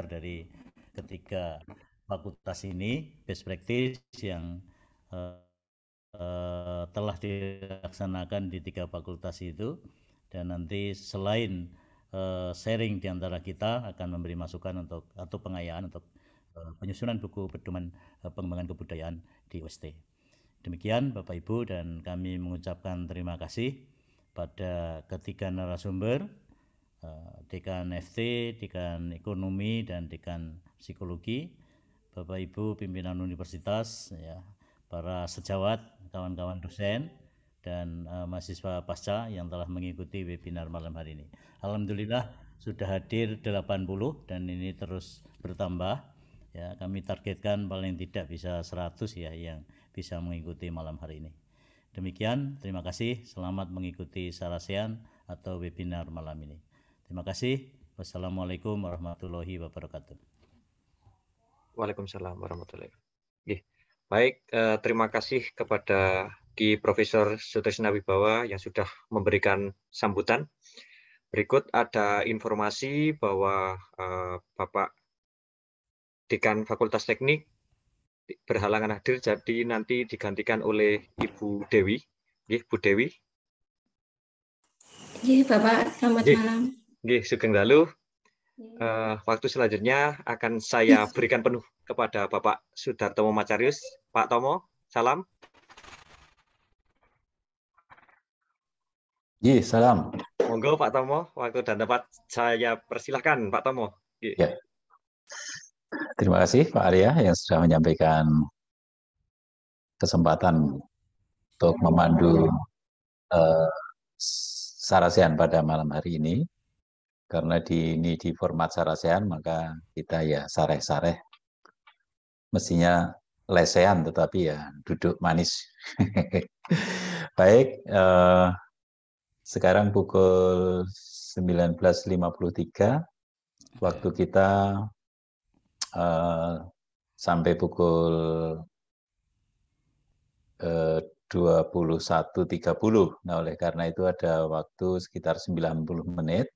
dari ketiga fakultas ini best practice yang uh, uh, telah dilaksanakan di tiga fakultas itu dan nanti selain uh, sharing di antara kita akan memberi masukan untuk atau pengayaan untuk uh, penyusunan buku pedoman uh, pengembangan kebudayaan di UST. Demikian Bapak Ibu dan kami mengucapkan terima kasih pada ketiga narasumber Eh, dekan FT, dekan ekonomi dan dekan psikologi, Bapak Ibu pimpinan universitas ya, para sejawat, kawan-kawan dosen dan uh, mahasiswa pasca yang telah mengikuti webinar malam hari ini. Alhamdulillah sudah hadir 80 dan ini terus bertambah. Ya, kami targetkan paling tidak bisa 100 ya yang bisa mengikuti malam hari ini. Demikian, terima kasih. Selamat mengikuti Sarasean atau webinar malam ini. Terima kasih. Wassalamualaikum warahmatullahi wabarakatuh. Waalaikumsalam warahmatullahi wabarakatuh. Baik, eh, terima kasih kepada Ki Profesor Sutrisna Wibawa yang sudah memberikan sambutan. Berikut ada informasi bahwa eh, Bapak Dekan Fakultas Teknik berhalangan hadir, jadi nanti digantikan oleh Ibu Dewi. Ibu Dewi. Iya, Bapak. Selamat Ye. malam. Gih, sugeng dalu. Uh, waktu selanjutnya akan saya berikan penuh kepada Bapak Sudartomo Macarius. Pak Tomo, salam. Ji, salam. Monggo Pak Tomo, waktu dan tempat saya persilahkan Pak Tomo. Ya. Terima kasih Pak Arya yang sudah menyampaikan kesempatan untuk memandu uh, eh, Sarasian pada malam hari ini karena di ini di format sarasehan maka kita ya sareh-sareh mestinya lesehan tetapi ya duduk manis baik eh, sekarang pukul 19.53 waktu kita eh, sampai pukul eh, 21.30 nah oleh karena itu ada waktu sekitar 90 menit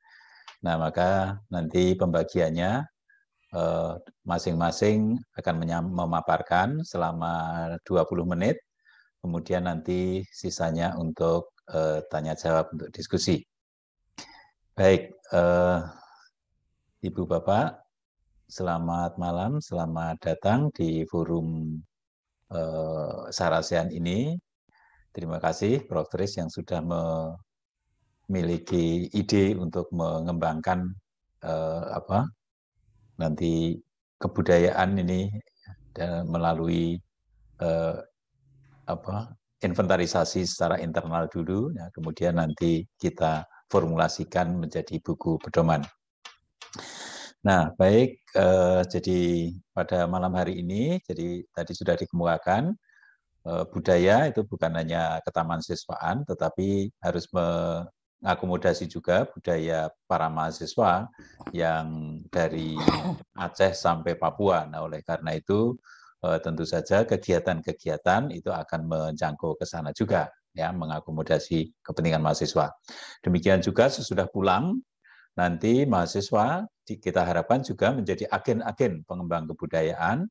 Nah, maka nanti pembagiannya eh, masing-masing eh, akan memaparkan selama 20 menit, kemudian nanti sisanya untuk eh, tanya jawab untuk diskusi. Baik, eh, Ibu Bapak, selamat malam, selamat datang di forum eh, sarasian ini. Terima kasih Prof. Tris yang sudah memiliki ide untuk mengembangkan eh, apa nanti kebudayaan ini dan eh, melalui eh, apa inventarisasi secara internal dulu, ya, kemudian nanti kita formulasikan menjadi buku pedoman. Nah, baik, eh, jadi pada malam hari ini, jadi tadi sudah dikemukakan eh, budaya itu bukan hanya ketaman siswaan, tetapi harus akomodasi juga budaya para mahasiswa yang dari Aceh sampai Papua. Nah, oleh karena itu eh, tentu saja kegiatan-kegiatan itu akan menjangkau ke sana juga ya mengakomodasi kepentingan mahasiswa. Demikian juga sesudah pulang nanti mahasiswa kita harapkan juga menjadi agen-agen pengembang kebudayaan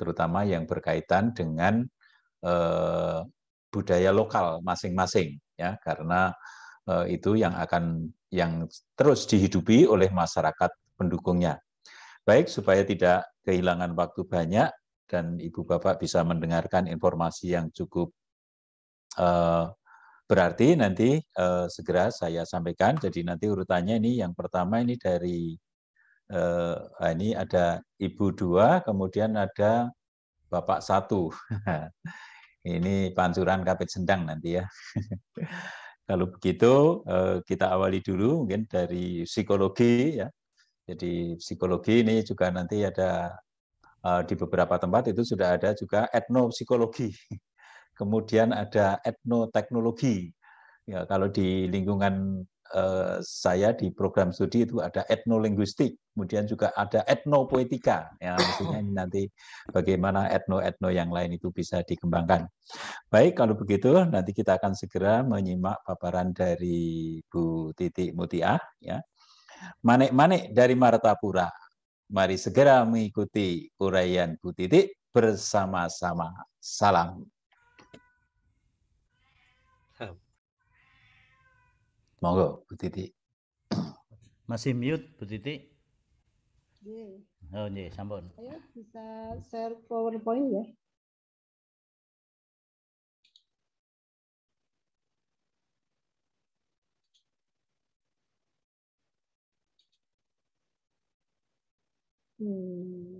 terutama yang berkaitan dengan eh, budaya lokal masing-masing ya karena Eh, itu yang akan yang terus dihidupi oleh masyarakat pendukungnya. Baik supaya tidak kehilangan waktu banyak dan Ibu Bapak bisa mendengarkan informasi yang cukup eh, berarti nanti eh, segera saya sampaikan. Jadi nanti urutannya ini yang pertama ini dari ah, ini ada Ibu dua, kemudian ada Bapak satu. ini pancuran kapit sendang nanti ya. Kalau begitu eh, kita awali dulu mungkin dari psikologi ya. Jadi psikologi ini juga nanti ada eh, di beberapa tempat itu sudah ada juga etnopsikologi. Kemudian ada etnoteknologi. Ya, kalau di lingkungan Eh, saya di program studi itu ada etnolinguistik, kemudian juga ada etnopoetika. Ya, maksudnya nanti bagaimana etno-etno yang lain itu bisa dikembangkan. Baik, kalau begitu nanti kita akan segera menyimak paparan dari Bu Titik Mutia, Ya. Manik-manik dari Martapura. Mari segera mengikuti uraian Bu Titik bersama-sama. Salam. Monggo, Bu Titi. Masih mute, Bu Titi. Oh, nggih, sampun. Ayo bisa share PowerPoint ya. Hmm.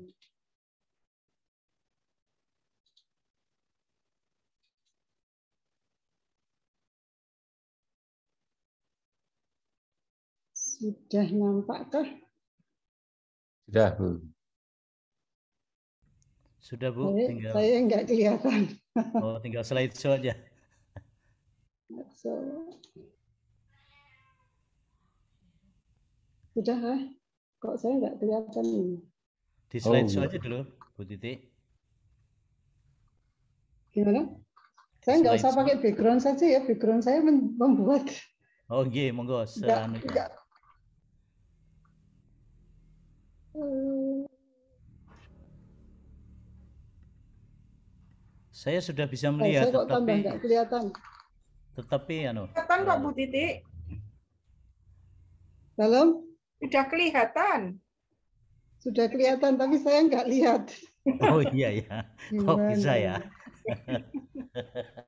Sudah nampakkah? Sudah, Bu. Sudah, Bu. Saya, tinggal... saya nggak kelihatan. Oh, tinggal slide show aja. Sudah, ah. Kok saya enggak kelihatan? Di slide oh. aja dulu, Bu Titi. Gimana? Saya enggak usah pakai background saja ya. Background saya membuat. oke oh, nggih, monggo. enggak, Saya sudah bisa eh, melihat. Eh, saya kok tetapi, kelihatan. Tetapi, anu. Kelihatan Pak Bu Titik. Dalam? Sudah kelihatan. Sudah kelihatan, tapi saya nggak lihat. Oh iya ya, kok bisa ya?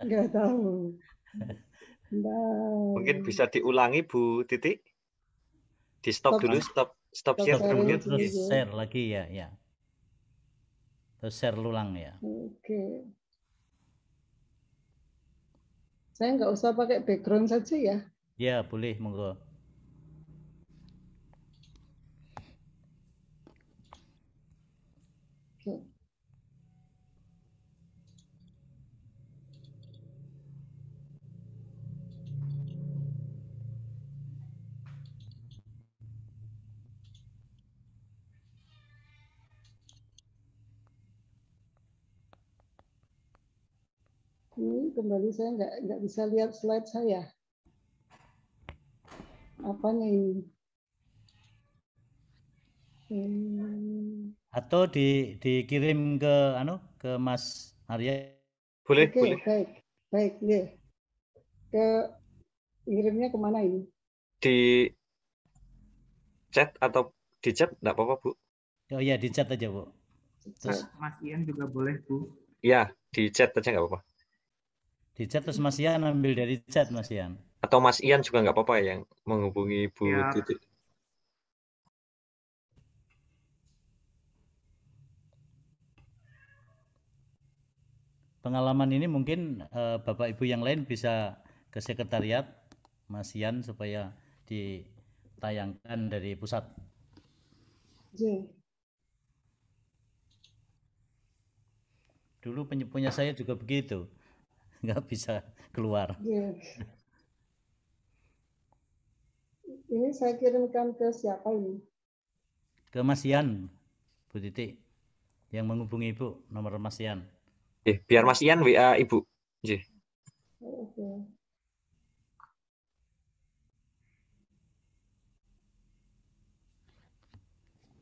Nggak tahu. Nah. Mungkin bisa diulangi Bu Titik. Di stop dulu, stop stop, stop share kemudian share lagi ya ya terus share ulang ya oke okay. saya nggak usah pakai background saja ya ya boleh monggo kembali saya nggak nggak bisa lihat slide saya. Apanya ini? Hmm. Atau di dikirim ke anu ke Mas Arya? Boleh, okay, boleh. Baik, baik, ya. Ke kirimnya kemana ini? Di chat atau di chat enggak apa-apa, Bu? Oh iya, di chat aja, Bu. Terus. Mas Ian juga boleh, Bu. Iya, di chat aja nggak apa-apa. Di chat terus Mas Ian ambil dari chat Mas Ian. Atau Mas Ian juga nggak apa-apa ya yang menghubungi Bu ya. Titik. Pengalaman ini mungkin uh, Bapak Ibu yang lain bisa ke sekretariat Mas Ian supaya ditayangkan dari pusat. ya. Dulu penyepunya saya juga begitu nggak bisa keluar. Yeah. Ini saya kirimkan ke siapa ini? Ke Mas Ian, Bu Titi, yang menghubungi Ibu, nomor Mas Ian. Eh, biar Mas Ian WA Ibu. Oh, oke. Okay.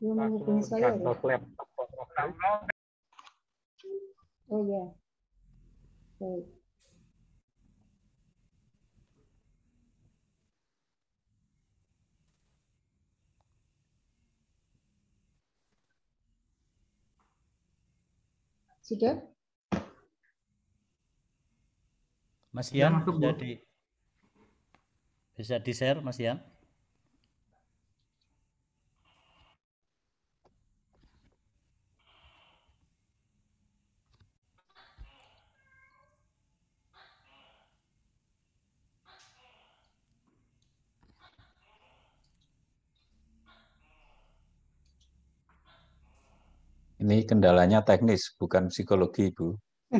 menghubungi saya. Ya? Oh ya. Baik. Sudah? Mas Ian, ya, masuk, bisa di bisa di share Mas Ian? ini kendalanya teknis, bukan psikologi, Bu.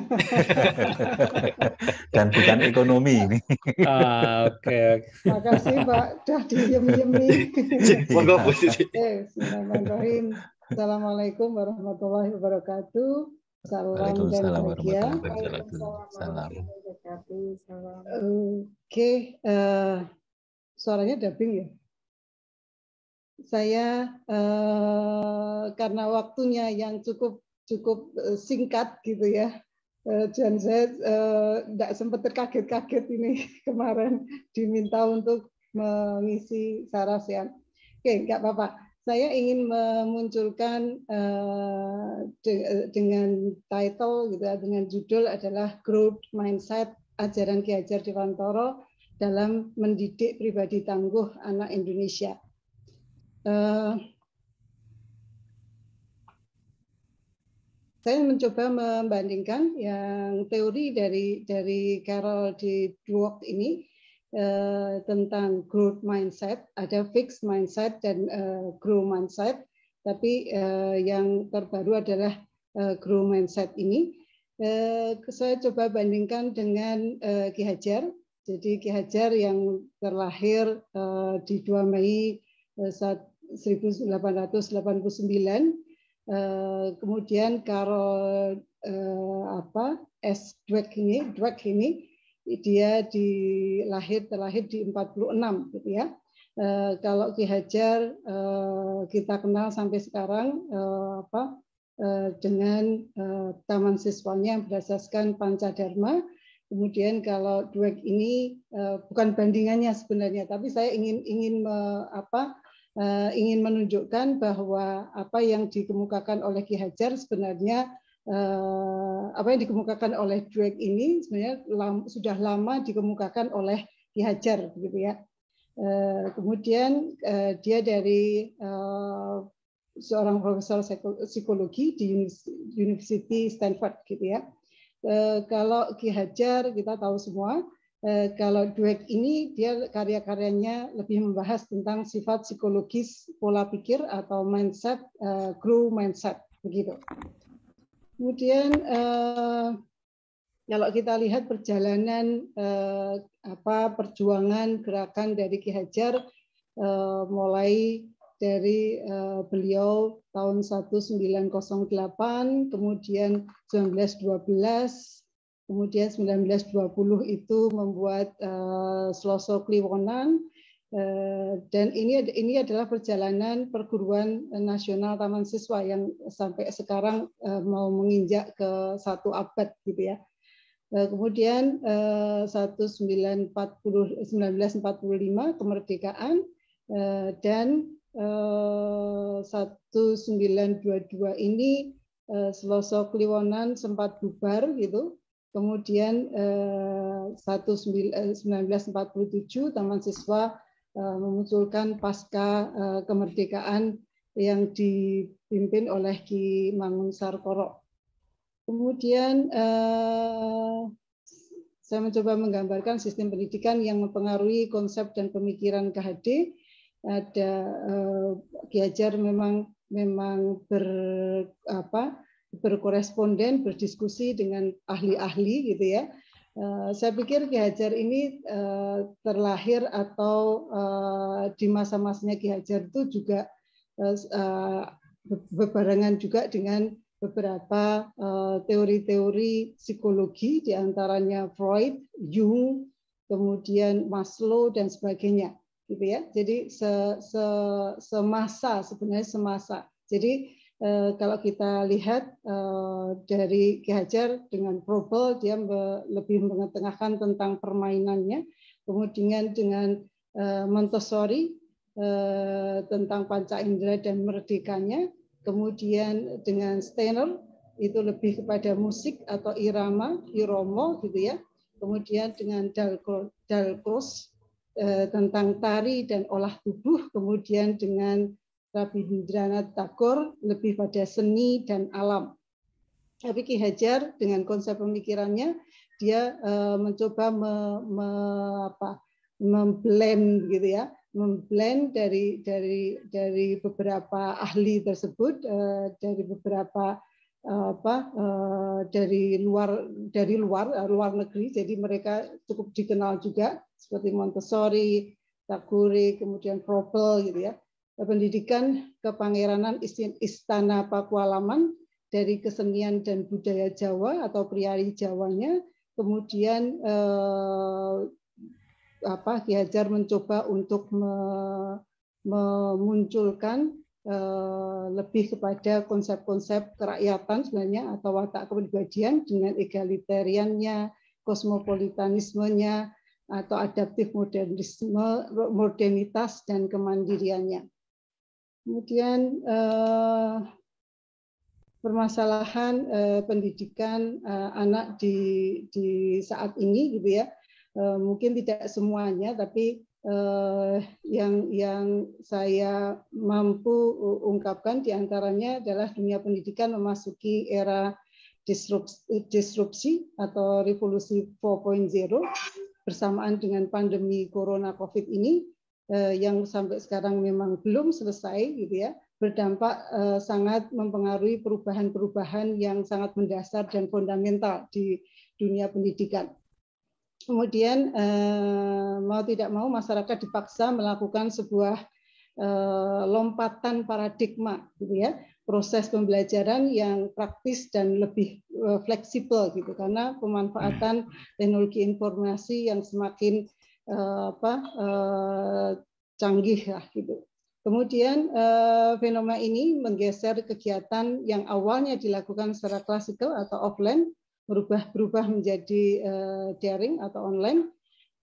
Dan bukan ekonomi ini. Ah, oke. Okay, okay. Makasih, Pak. Dah diem-diem nih. Iya. Monggo, Bu. Assalamualaikum warahmatullahi wabarakatuh. Salam Salam. Oke, okay. uh, eh, suaranya dubbing ya? saya uh, karena waktunya yang cukup cukup eh, singkat gitu ya dan eh, saya tidak uh, sempat terkaget-kaget ini kemarin diminta untuk mengisi sarasian. Ya. Oke, nggak apa-apa. Saya ingin memunculkan uh, de dengan title gitu, ya, dengan judul adalah Growth Mindset Ajaran Ki Hajar Dewantoro dalam mendidik pribadi tangguh anak Indonesia. Eh, saya mencoba membandingkan yang teori dari dari Carol di Dweck ini eh, tentang growth mindset, ada fixed mindset dan eh, grow mindset, tapi eh, yang terbaru adalah eh, grow mindset ini. Eh, saya coba bandingkan dengan eh, Ki Hajar. Jadi Ki Hajar yang terlahir eh, di 2 Mei eh, 1889 eh, kemudian Karol eh, apa S Dweck ini Dweck ini dia dilahir terlahir di 46 gitu ya eh, kalau Ki Hajar kita kenal sampai sekarang apa dengan taman siswanya yang berdasarkan Pancadharma Kemudian kalau Dweck ini bukan bandingannya sebenarnya, tapi saya ingin ingin me, apa Eh, ingin menunjukkan bahwa apa yang dikemukakan oleh Ki Hajar sebenarnya eh, apa yang dikemukakan oleh Dweck ini sebenarnya sudah lama dikemukakan oleh Ki Hajar gitu ya. Eh, kemudian dia dari seorang profesor psikologi di University Stanford gitu ya. Kalau Ki Hajar kita tahu semua Eh, kalau Dweck ini dia karya-karyanya lebih membahas tentang sifat psikologis pola pikir atau mindset, uh, eh, grow mindset begitu. Kemudian eh, kalau kita lihat perjalanan apa perjuangan gerakan dari Ki Hajar mulai dari beliau tahun 1908 kemudian 1912 Kemudian 1920 itu membuat uh, eh, Sloso Kliwonan uh, dan ini ini adalah perjalanan perguruan nasional Taman Siswa yang sampai sekarang uh, mau menginjak ke satu abad gitu ya. kemudian 1945 kemerdekaan dan 1922 ini Seloso Kliwonan sempat bubar gitu Kemudian 1947 eh, eh, Taman Siswa eh, memunculkan pasca eh, kemerdekaan yang dipimpin oleh Ki Mangun Sarkoro. Kemudian saya mencoba menggambarkan sistem pendidikan yang mempengaruhi konsep dan pemikiran KHD. Ada Ki Hajar memang memang ber apa berkoresponden, berdiskusi dengan ahli-ahli gitu ya. Eh, saya pikir Ki Hajar ini eh, terlahir atau eh, di masa-masanya Ki Hajar itu juga berbarengan juga dengan beberapa teori-teori psikologi, diantaranya Freud, Jung, kemudian Maslow dan sebagainya, gitu ya. Jadi semasa sebenarnya semasa. Jadi Eh, kalau kita lihat eh, dari Ki Hajar dengan Probel dia lebih mengetengahkan tentang permainannya, kemudian dengan eh, Montessori tentang panca indera dan merdekanya, kemudian dengan Steiner itu lebih kepada musik atau irama, iromo gitu ya. Kemudian dengan Dalcross tentang tari dan olah tubuh, kemudian dengan Rabi Hindranath Tagore lebih pada seni dan alam. Tapi Ki Hajar dengan konsep pemikirannya dia eh, mencoba me, me, apa, memblend gitu ya, memblend dari dari dari beberapa ahli tersebut, eh, dari beberapa eh, apa dari luar dari luar luar negeri. Jadi mereka cukup dikenal juga seperti Montessori, Tagore, kemudian Froebel gitu ya pendidikan kepangeranan Istana Pakualaman dari kesenian dan budaya Jawa atau priari Jawanya. Kemudian eh, apa Ki Hajar mencoba untuk me, memunculkan eh, lebih kepada konsep-konsep kerakyatan sebenarnya atau watak kepribadian dengan egalitariannya, kosmopolitanismenya, atau adaptif modernisme, modernitas dan kemandiriannya. Kemudian eh, permasalahan eh, pendidikan eh, anak di di saat ini gitu ya. Eh, mungkin tidak semuanya tapi eh, yang yang saya mampu ungkapkan diantaranya adalah dunia pendidikan memasuki era disrupsi, disrupsi atau revolusi 4.0 bersamaan dengan pandemi corona covid ini Eh, yang sampai sekarang memang belum selesai gitu ya berdampak eh, sangat mempengaruhi perubahan-perubahan yang sangat mendasar dan fundamental di dunia pendidikan. Kemudian eh, mau tidak mau masyarakat dipaksa melakukan sebuah lompatan paradigma gitu ya proses pembelajaran yang praktis dan lebih fleksibel gitu karena pemanfaatan hmm. teknologi informasi yang semakin Eh, apa eh, canggih lah gitu. Kemudian eh, fenomena ini menggeser kegiatan yang awalnya dilakukan secara klasikal atau offline berubah berubah menjadi daring atau online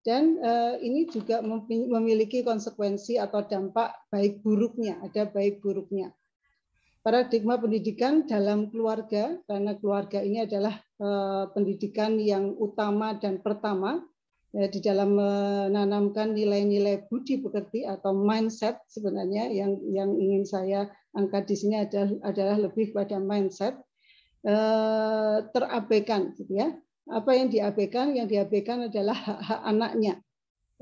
dan ini juga memiliki konsekuensi atau dampak baik buruknya ada baik buruknya paradigma pendidikan dalam keluarga karena keluarga ini adalah pendidikan yang utama dan pertama ya, di dalam menanamkan nilai-nilai budi pekerti atau mindset sebenarnya yang yang ingin saya angkat di sini adalah adalah lebih pada mindset eh, terabaikan gitu ya apa yang diabaikan yang diabaikan adalah hak-hak anaknya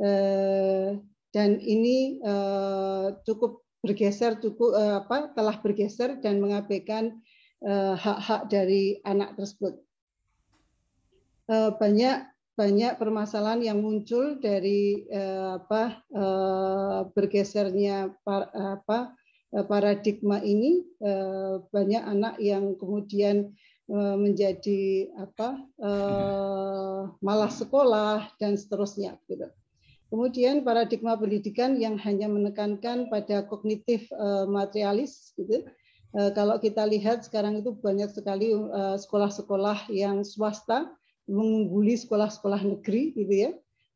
eh, dan ini eh, cukup bergeser cukup apa telah bergeser dan mengabaikan hak-hak dari anak tersebut banyak banyak permasalahan yang muncul dari eh, apa eh, bergesernya par, apa eh, paradigma ini eh, banyak anak yang kemudian eh, menjadi apa eh, malah sekolah dan seterusnya gitu. Kemudian paradigma pendidikan yang hanya menekankan pada kognitif eh, materialis gitu. Eh, kalau kita lihat sekarang itu banyak sekali eh, sekolah-sekolah yang swasta mengungguli sekolah-sekolah negeri gitu ya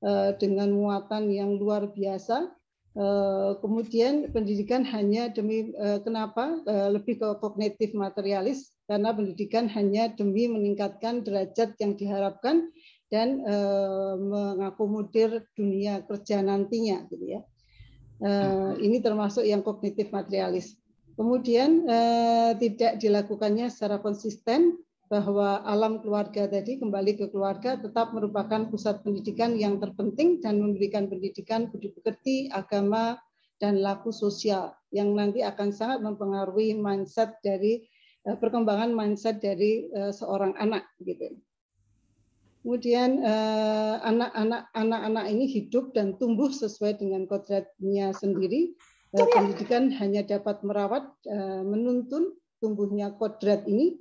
eh, dengan muatan yang luar biasa. Eh, kemudian pendidikan hanya demi eh, kenapa lebih ke kognitif materialis karena pendidikan hanya demi meningkatkan derajat yang diharapkan dan mengakomodir dunia kerja nantinya gitu ya. Ini termasuk yang kognitif materialis. Kemudian tidak dilakukannya secara konsisten bahwa alam keluarga tadi kembali ke keluarga tetap merupakan pusat pendidikan yang terpenting dan memberikan pendidikan budi pekerti, agama, dan laku sosial yang nanti akan sangat mempengaruhi mindset dari eh, perkembangan mindset dari eh, seorang anak gitu. Kemudian eh, anak-anak anak-anak ini hidup dan tumbuh sesuai dengan kodratnya sendiri. Pendidikan hanya dapat merawat, menuntun tumbuhnya kodrat ini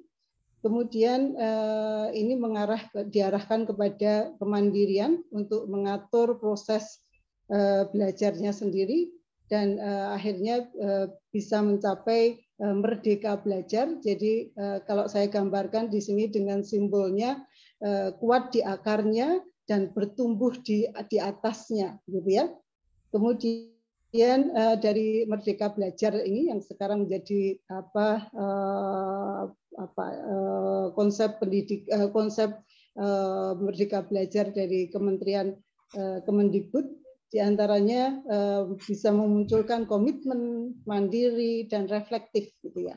Kemudian eh, ini mengarah diarahkan kepada kemandirian untuk mengatur proses eh, belajarnya sendiri dan eh, akhirnya bisa mencapai merdeka belajar. Jadi kalau saya gambarkan di sini dengan simbolnya kuat di akarnya dan bertumbuh di di atasnya, gitu ya. Kemudian Kemudian uh, dari Merdeka Belajar ini yang sekarang menjadi apa uh, apa uh, konsep pendidik uh, konsep uh, Merdeka Belajar dari Kementerian uh, Kemendikbud diantaranya uh, bisa memunculkan komitmen mandiri dan reflektif gitu ya.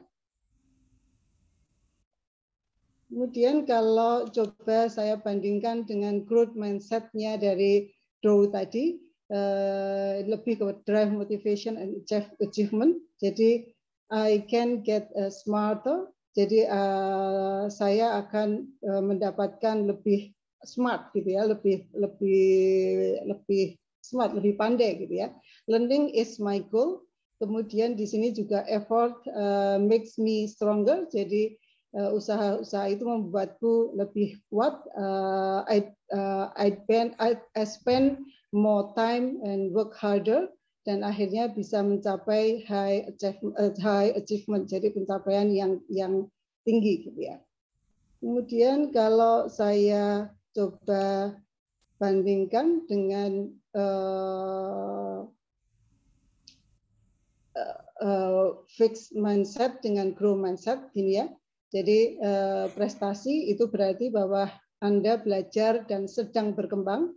Kemudian kalau coba saya bandingkan dengan growth mindsetnya dari Drew tadi, Eh, lebih ke drive motivation and achievement. Jadi I can get uh, smarter. Jadi uh, saya akan uh, mendapatkan lebih smart gitu ya, lebih lebih lebih smart, lebih pandai gitu ya. Learning is my goal. Kemudian di sini juga effort uh, makes me stronger. Jadi usaha-usaha itu membuatku lebih kuat. Uh, I, uh, I, spend, I, I spend more time and work harder dan akhirnya bisa mencapai high achievement, eh, high achievement jadi pencapaian yang yang tinggi gitu ya. Kemudian kalau saya coba bandingkan dengan uh, uh, fixed mindset dengan grow mindset gini ya. Jadi uh, prestasi itu berarti bahwa Anda belajar dan sedang berkembang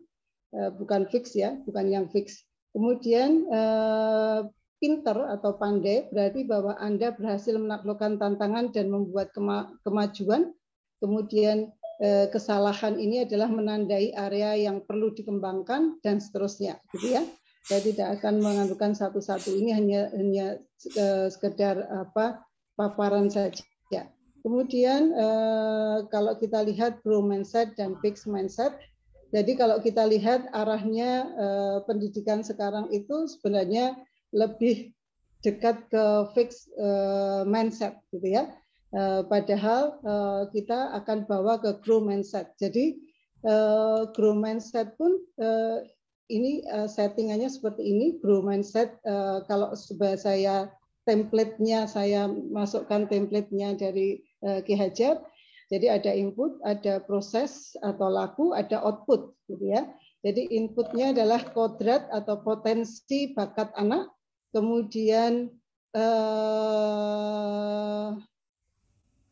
Eh, bukan fix ya, bukan yang fix. Kemudian eh, pinter atau pandai berarti bahwa Anda berhasil menaklukkan tantangan dan membuat kemajuan. Kemudian eh, kesalahan ini adalah menandai area yang perlu dikembangkan dan seterusnya, Jadi gitu ya. Saya tidak akan mengandungkan satu-satu ini hanya hanya sekedar apa paparan saja. Kemudian kalau kita lihat bro mindset dan fixed mindset, jadi kalau kita lihat arahnya eh, pendidikan sekarang itu sebenarnya lebih dekat ke fix eh, mindset gitu ya. Eh, padahal kita akan bawa ke grow mindset. Jadi eh, grow mindset pun ini settingannya seperti ini grow mindset kalau kalau saya template-nya saya masukkan template-nya dari Ki Hajar jadi ada input, ada proses atau laku, ada output, gitu ya. Jadi inputnya adalah kodrat atau potensi bakat anak, kemudian eh,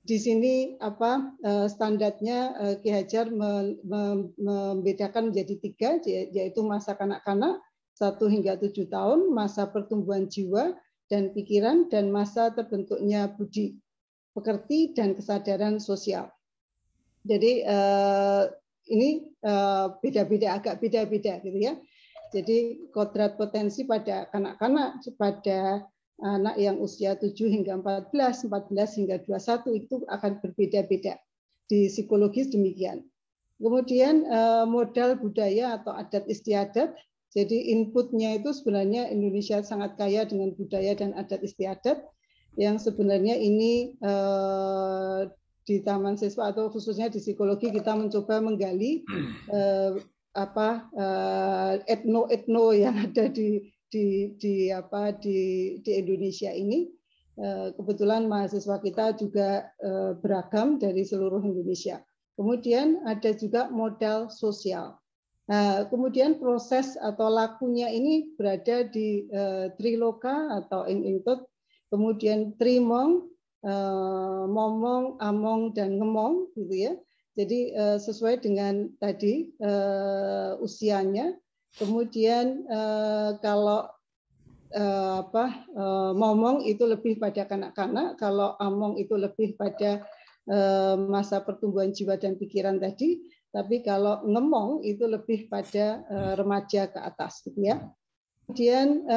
di sini apa eh, standarnya eh, Ki Hajar membedakan menjadi tiga, ya, yaitu masa kanak-kanak satu hingga tujuh tahun, masa pertumbuhan jiwa dan pikiran, dan masa terbentuknya budi pekerti dan kesadaran sosial. Jadi uh, ini eh, beda-beda uh, agak beda-beda gitu ya. Jadi kodrat potensi pada anak-anak pada anak yang usia 7 hingga 14, 14 hingga 21 itu akan berbeda-beda. Di psikologis demikian. Kemudian eh, modal budaya atau adat istiadat. Jadi inputnya itu sebenarnya Indonesia sangat kaya dengan budaya dan adat istiadat yang sebenarnya ini eh, di Taman Siswa atau khususnya di psikologi kita mencoba menggali eh, apa eh, etno etno yang ada di di di apa di di Indonesia ini kebetulan mahasiswa kita juga beragam dari seluruh Indonesia kemudian ada juga modal sosial Nah, kemudian proses atau lakunya ini berada di Triloka atau Engintut kemudian trimong, eh, momong, among, dan ngemong, gitu ya. Jadi eh, sesuai dengan tadi eh, usianya. Kemudian kalau apa momong itu lebih pada kanak-kanak, kalau among itu lebih pada masa pertumbuhan jiwa dan pikiran tadi, tapi kalau ngemong itu lebih pada remaja ke atas, gitu ya. Kemudian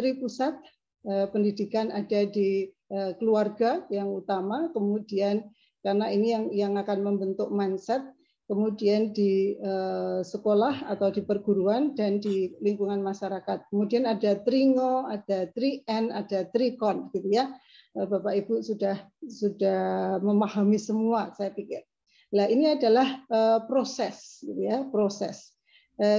tri pusat Eh, pendidikan ada di eh, keluarga yang utama, kemudian karena ini yang yang akan membentuk mindset, kemudian di eh, sekolah atau di perguruan dan di lingkungan masyarakat. Kemudian ada tringo, ada Tri N, ada trikon, gitu ya. Bapak Ibu sudah sudah memahami semua, saya pikir. Nah, ini adalah proses, gitu ya, proses.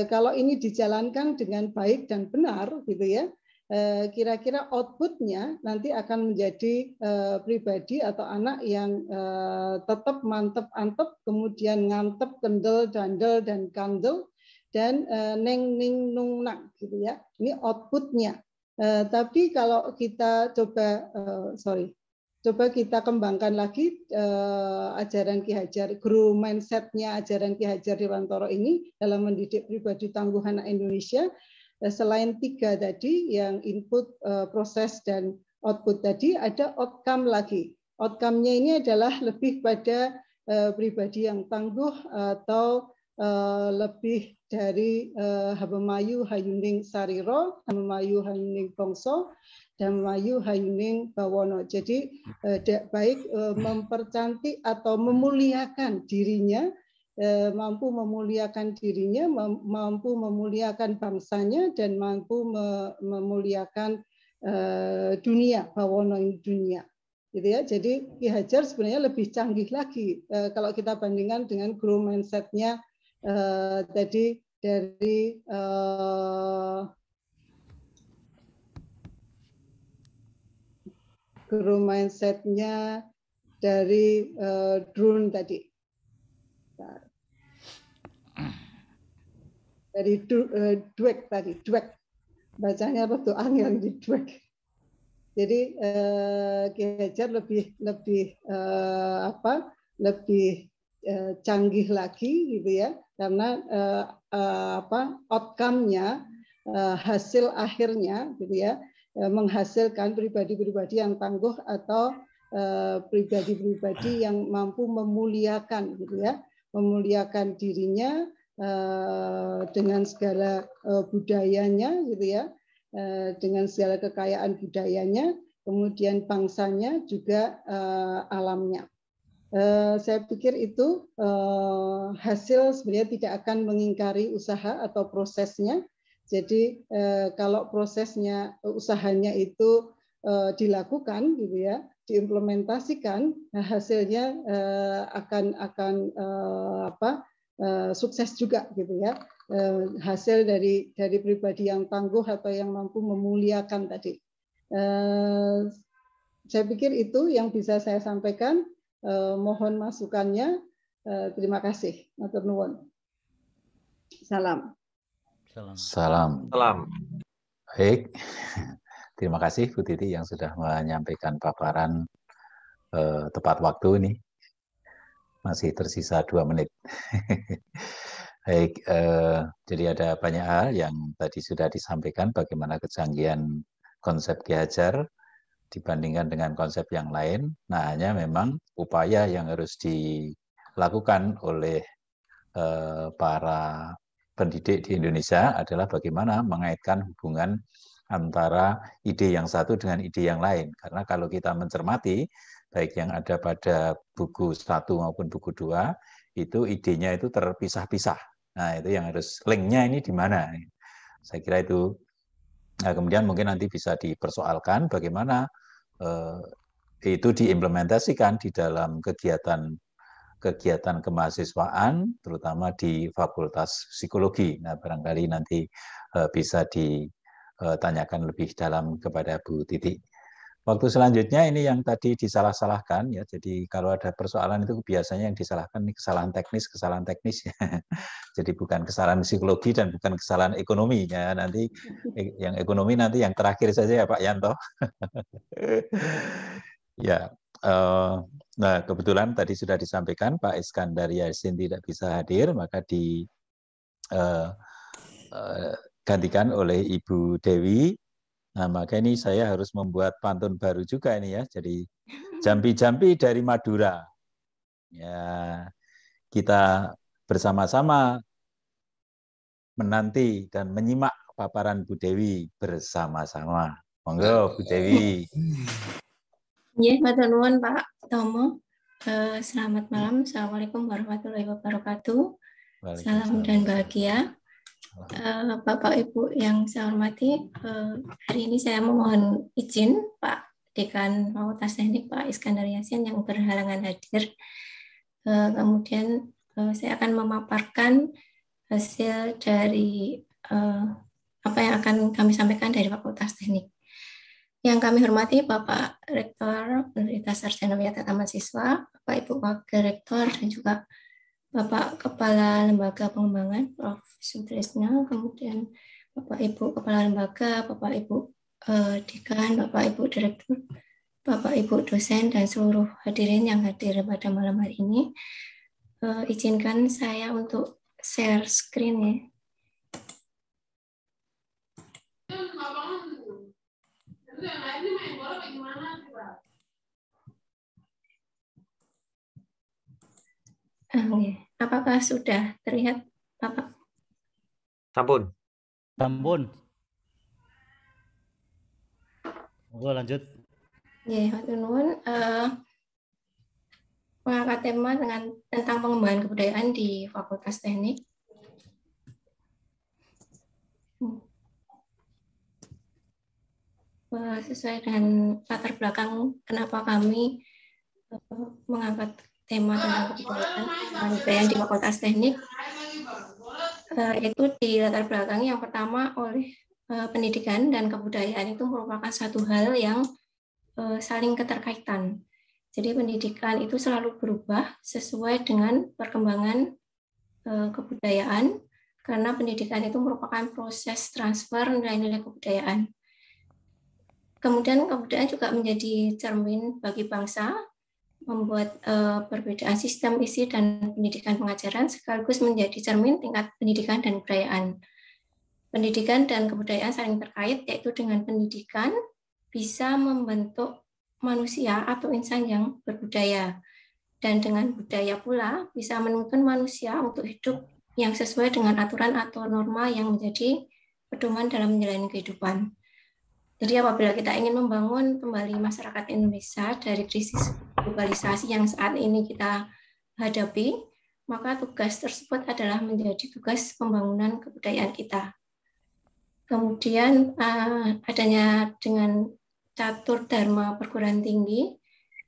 Kalau ini dijalankan dengan baik dan benar, gitu ya, Eh, kira-kira outputnya nanti akan menjadi eh, pribadi atau anak yang eh, tetap mantep-antep, kemudian ngantep, kendel, dandel, dan kandel, dan neng ning nung nak gitu ya. Ini outputnya. Tapi kalau kita coba, sorry, coba kita kembangkan lagi ajaran Ki Hajar, guru mindsetnya ajaran Ki Hajar Dewantoro ini dalam mendidik pribadi tangguh anak Indonesia Eh, selain tiga tadi yang input, eh, proses, dan output tadi, ada outcome lagi. Outcome-nya ini adalah lebih pada eh, pribadi yang tangguh atau lebih dari Habemayu Hayuning Sariro, Habemayu Hayuning Bongso, Mayu Hayuning Bawono. Jadi baik mempercantik atau memuliakan dirinya Eh, mampu memuliakan dirinya, mampu memuliakan bangsanya, dan mampu memuliakan eh, dunia, bawono dunia. Gitu ya. Jadi Ki Hajar sebenarnya lebih canggih lagi eh, kalau kita bandingkan dengan guru mindsetnya tadi dari guru mindsetnya dari drone tadi. Nah, dari du, uh, duek tadi duek bacanya apa tuh yang di duek jadi uh, Ki lebih lebih uh, apa lebih uh, canggih lagi gitu ya karena uh, uh, apa outcome-nya uh, hasil akhirnya gitu ya menghasilkan pribadi-pribadi yang tangguh atau pribadi-pribadi yang mampu memuliakan gitu ya memuliakan dirinya Eh, dengan segala eh, budayanya gitu ya eh, dengan segala kekayaan budayanya kemudian bangsanya juga alamnya saya pikir itu hasil sebenarnya tidak akan mengingkari usaha atau prosesnya jadi kalau prosesnya usahanya itu dilakukan gitu ya diimplementasikan hasilnya akan akan apa Eh, sukses juga gitu ya eh, hasil dari dari pribadi yang tangguh atau yang mampu memuliakan tadi eh, saya pikir itu yang bisa saya sampaikan mohon masukannya terima kasih matur nuwun salam salam salam baik terima kasih Bu Titi yang sudah menyampaikan paparan tepat waktu ini masih tersisa dua menit. Baik, eh, jadi ada banyak hal yang tadi sudah disampaikan bagaimana kecanggihan konsep Ki Hajar dibandingkan dengan konsep yang lain. Nah, hanya memang upaya yang harus dilakukan oleh eh, para pendidik di Indonesia adalah bagaimana mengaitkan hubungan antara ide yang satu dengan ide yang lain. Karena kalau kita mencermati baik yang ada pada buku satu maupun buku dua itu idenya itu terpisah-pisah. Nah itu yang harus linknya ini di mana? Saya kira itu. Nah, kemudian mungkin nanti bisa dipersoalkan bagaimana eh, itu diimplementasikan di dalam kegiatan kegiatan kemahasiswaan, terutama di Fakultas Psikologi. Nah, barangkali nanti eh, bisa ditanyakan eh, lebih dalam kepada Bu Titi. Waktu selanjutnya ini yang tadi disalah-salahkan ya. Jadi kalau ada persoalan itu biasanya yang disalahkan ini kesalahan teknis, kesalahan teknis ya. Jadi bukan kesalahan psikologi dan bukan kesalahan ekonomi ya. Nanti e-, yang ekonomi nanti yang terakhir saja ya Pak Yanto. ya. Eh, nah kebetulan tadi sudah disampaikan Pak Iskandar Yasin tidak bisa hadir maka di eh, eh, gantikan oleh Ibu Dewi Nah, maka ini saya harus membuat pantun baru juga ini ya. Jadi jampi-jampi dari Madura. Ya, kita bersama-sama menanti dan menyimak paparan Bu Dewi bersama-sama. Monggo Bu Dewi. Ya, matur nuwun Pak Tomo. Eh, selamat malam. Assalamualaikum warahmatullahi wabarakatuh. Salam dan bahagia. Eh, Bapak Ibu yang saya hormati, eh, hari ini saya memohon izin Pak Dekan Fakultas Teknik Pak Iskandar Yasin yang berhalangan hadir. Eh, kemudian saya akan memaparkan hasil dari apa yang akan kami sampaikan dari Fakultas Teknik. Yang kami hormati Bapak Rektor Universitas Sarjana Wiyata Taman Siswa, Bapak Ibu Wakil Rektor, dan juga Bapak Kepala Lembaga Pengembangan Prof. Sutrisna, kemudian Bapak Ibu Kepala Lembaga, Bapak Ibu eh, Dekan, Bapak Ibu Direktur, Bapak Ibu dosen dan seluruh hadirin yang hadir pada malam hari ini. Eh, izinkan saya untuk share screen ya. Hmm, Iya. Apakah sudah terlihat Bapak? Sampun. Sampun. Monggo lanjut. Ya, Hatunun. Uh, eh, mengangkat tema dengan tentang pengembangan kebudayaan di Fakultas Teknik. Hmm. Eh, sesuai dengan latar belakang kenapa kami eh, mengangkat tema tentang kebudayaan wanita yang di Fakultas Teknik eh, itu di latar belakang yang pertama oleh eh, pendidikan dan kebudayaan itu merupakan satu hal yang eh, saling keterkaitan. Jadi pendidikan itu selalu berubah sesuai dengan perkembangan kebudayaan karena pendidikan itu merupakan proses transfer nilai-nilai kebudayaan. Kemudian kebudayaan juga menjadi cermin bagi bangsa membuat uh, perbedaan sistem isi dan pendidikan pengajaran sekaligus menjadi cermin tingkat pendidikan dan kebudayaan. Pendidikan dan kebudayaan saling terkait yaitu dengan pendidikan bisa membentuk manusia atau insan yang berbudaya dan dengan budaya pula bisa menuntun manusia untuk hidup yang sesuai dengan aturan atau norma yang menjadi pedoman dalam menjalani kehidupan. Jadi apabila kita ingin membangun kembali masyarakat Indonesia dari krisis globalisasi yang saat ini kita hadapi, maka tugas tersebut adalah menjadi tugas pembangunan kebudayaan kita. Kemudian eh, adanya dengan catur dharma perguruan tinggi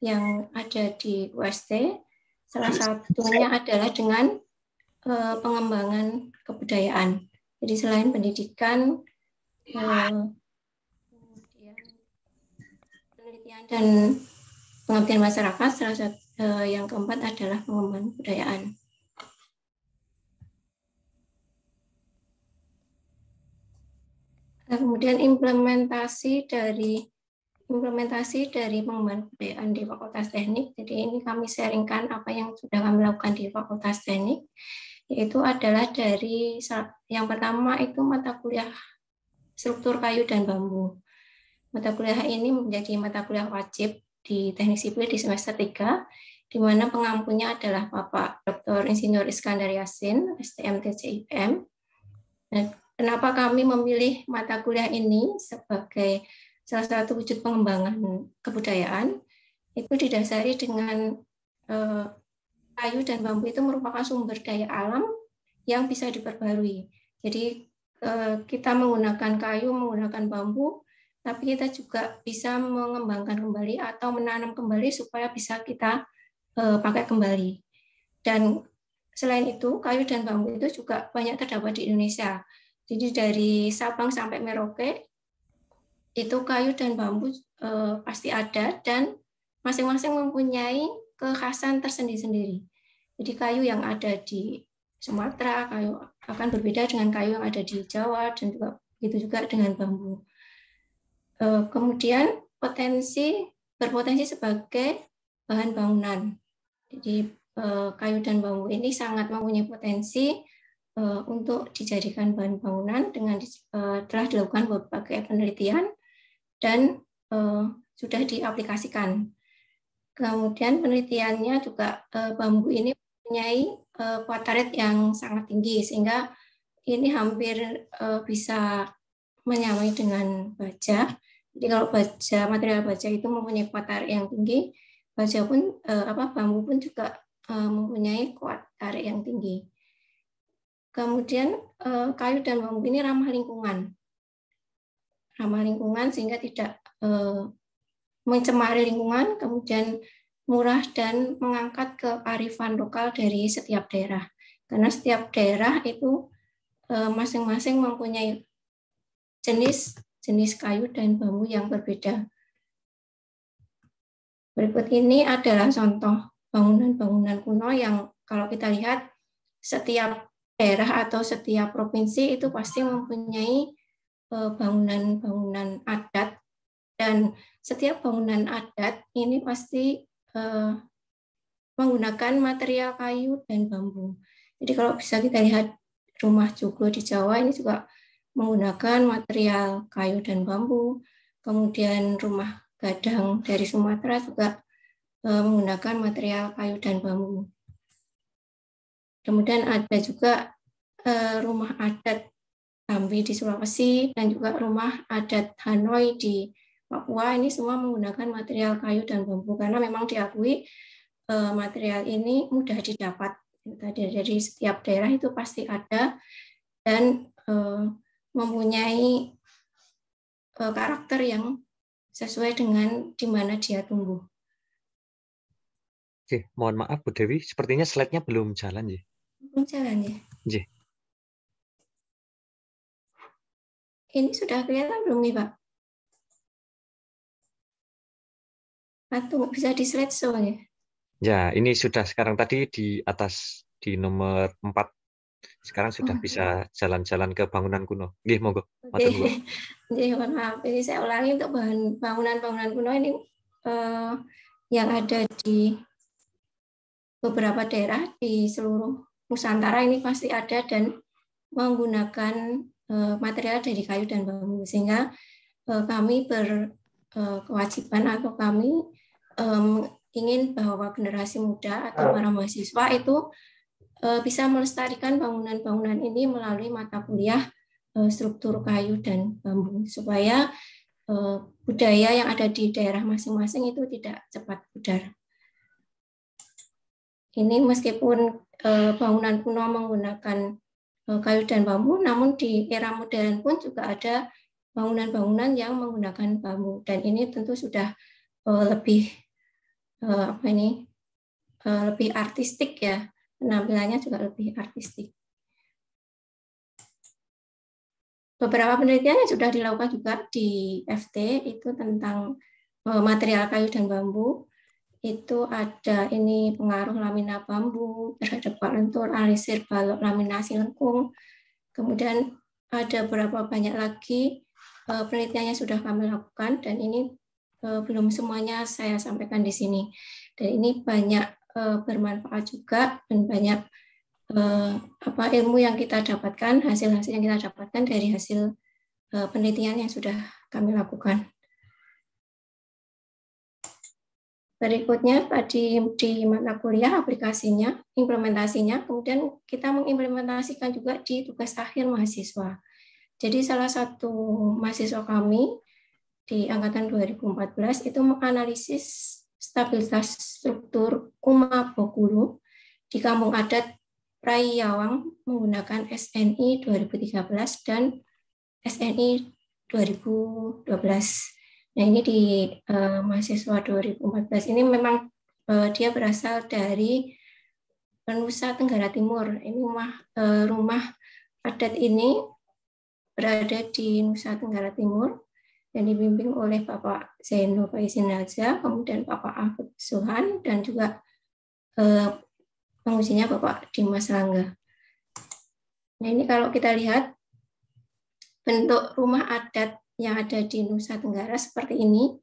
yang ada di UST, salah satunya adalah dengan eh, pengembangan kebudayaan. Jadi selain pendidikan, eh, dan pengabdian masyarakat. Salah satu eh, yang keempat adalah pengembangan budayaan. Nah, kemudian implementasi dari implementasi dari pengembangan budayaan di Fakultas Teknik. Jadi ini kami sharingkan apa yang sudah kami lakukan di Fakultas Teknik, yaitu adalah dari yang pertama itu mata kuliah struktur kayu dan bambu. Mata kuliah ini menjadi mata kuliah wajib di Teknik Sipil di semester 3, di mana pengampunya adalah Bapak Dr. Insinyur Iskandar Yasin, STM TCIPM. kenapa kami memilih mata kuliah ini sebagai salah satu wujud pengembangan kebudayaan? Itu didasari dengan eh, kayu dan bambu itu merupakan sumber daya alam yang bisa diperbarui. Jadi eh, kita menggunakan kayu, menggunakan bambu, tapi kita juga bisa mengembangkan kembali atau menanam kembali supaya bisa kita eh, pakai kembali. Dan selain itu, kayu dan bambu itu juga banyak terdapat di Indonesia. Jadi dari Sabang sampai Merauke itu kayu dan bambu eh, pasti ada dan masing-masing mempunyai kekhasan tersendiri-sendiri. Jadi kayu yang ada di Sumatera, kayu akan berbeda dengan kayu yang ada di Jawa dan juga begitu juga dengan bambu. Eh, kemudian potensi berpotensi sebagai bahan bangunan. Jadi eh, kayu dan bambu ini sangat mempunyai potensi eh, untuk dijadikan bahan bangunan dengan telah dilakukan berbagai penelitian dan sudah diaplikasikan. Kemudian penelitiannya juga bambu ini mempunyai kuataret yang sangat tinggi sehingga ini hampir bisa menyamai dengan baja jadi kalau baja material baja itu mempunyai kuat tarik yang tinggi, baja pun eh, apa bambu pun juga eh, mempunyai kuat tarik yang tinggi. Kemudian eh, kayu dan bambu ini ramah lingkungan, ramah lingkungan sehingga tidak eh, mencemari lingkungan, kemudian murah dan mengangkat kearifan lokal dari setiap daerah. Karena setiap daerah itu eh, masing-masing mempunyai jenis jenis kayu dan bambu yang berbeda. Berikut ini adalah contoh bangunan-bangunan kuno yang kalau kita lihat setiap daerah atau setiap provinsi itu pasti mempunyai e, bangunan-bangunan adat dan setiap bangunan adat ini pasti e, menggunakan material kayu dan bambu. Jadi kalau bisa kita lihat rumah joglo di Jawa ini juga menggunakan material kayu dan bambu. Kemudian rumah gadang dari Sumatera juga e, menggunakan material kayu dan bambu. Kemudian ada juga e, rumah adat Bambi di Sulawesi dan juga rumah adat Hanoi di Papua ini semua menggunakan material kayu dan bambu karena memang diakui e, material ini mudah didapat dari, dari setiap daerah itu pasti ada dan mempunyai eh, karakter yang sesuai dengan di mana dia tumbuh. Oke, mohon maaf Bu Dewi, sepertinya slide-nya belum jalan ya. Belum jalan ya. Oke. Ini sudah kelihatan belum nih Pak? Atau ah, bisa di slide show ya? Ya, ini sudah sekarang tadi di atas di nomor 4 sekarang sudah oh, bisa iya. jalan-jalan ke bangunan kuno. Nggih, monggo. Oke. mohon maaf. Ini saya ulangi untuk bahan bangunan-bangunan kuno ini eh, yang ada di beberapa daerah di seluruh Nusantara ini pasti ada dan menggunakan eh, material dari kayu dan bambu sehingga eh, kami berkewajiban eh, atau kami ingin bahwa generasi muda atau ah. para mahasiswa itu Eh, bisa melestarikan bangunan-bangunan ini melalui mata kuliah eh, struktur kayu dan bambu supaya eh, budaya yang ada di daerah masing-masing itu tidak cepat pudar. Ini meskipun bangunan kuno menggunakan kayu dan bambu, namun di era modern pun juga ada bangunan-bangunan yang menggunakan bambu dan ini tentu sudah lebih apa ini lebih artistik ya penampilannya juga lebih artistik. Beberapa penelitian yang sudah dilakukan juga di FT itu tentang eh, material kayu dan bambu. Itu ada ini pengaruh lamina bambu terhadap kuat lentur, alisir balok laminasi lengkung. Kemudian ada berapa banyak lagi eh, penelitian yang sudah kami lakukan dan ini eh, belum semuanya saya sampaikan di sini. Dan ini banyak uh, bermanfaat juga dan banyak uh, apa ilmu yang kita dapatkan, hasil-hasil yang kita dapatkan dari hasil uh, penelitian yang sudah kami lakukan. Berikutnya tadi di mata kuliah aplikasinya, implementasinya, kemudian kita mengimplementasikan juga di tugas akhir mahasiswa. Jadi salah satu mahasiswa kami di angkatan 2014 itu menganalisis stabilitas struktur Kumabokulo di Kampung Adat Praiyawang menggunakan SNI 2013 dan SNI 2012. Nah ini di uh, mahasiswa 2014 ini memang uh, dia berasal dari Nusa Tenggara Timur. Ini rumah uh, rumah adat ini berada di Nusa Tenggara Timur dan dibimbing oleh Bapak Zainul Faizin Raja, kemudian Bapak Ahmad Suhan, dan juga eh, pengusinya Bapak Dimas Rangga. Nah ini kalau kita lihat bentuk rumah adat yang ada di Nusa Tenggara seperti ini,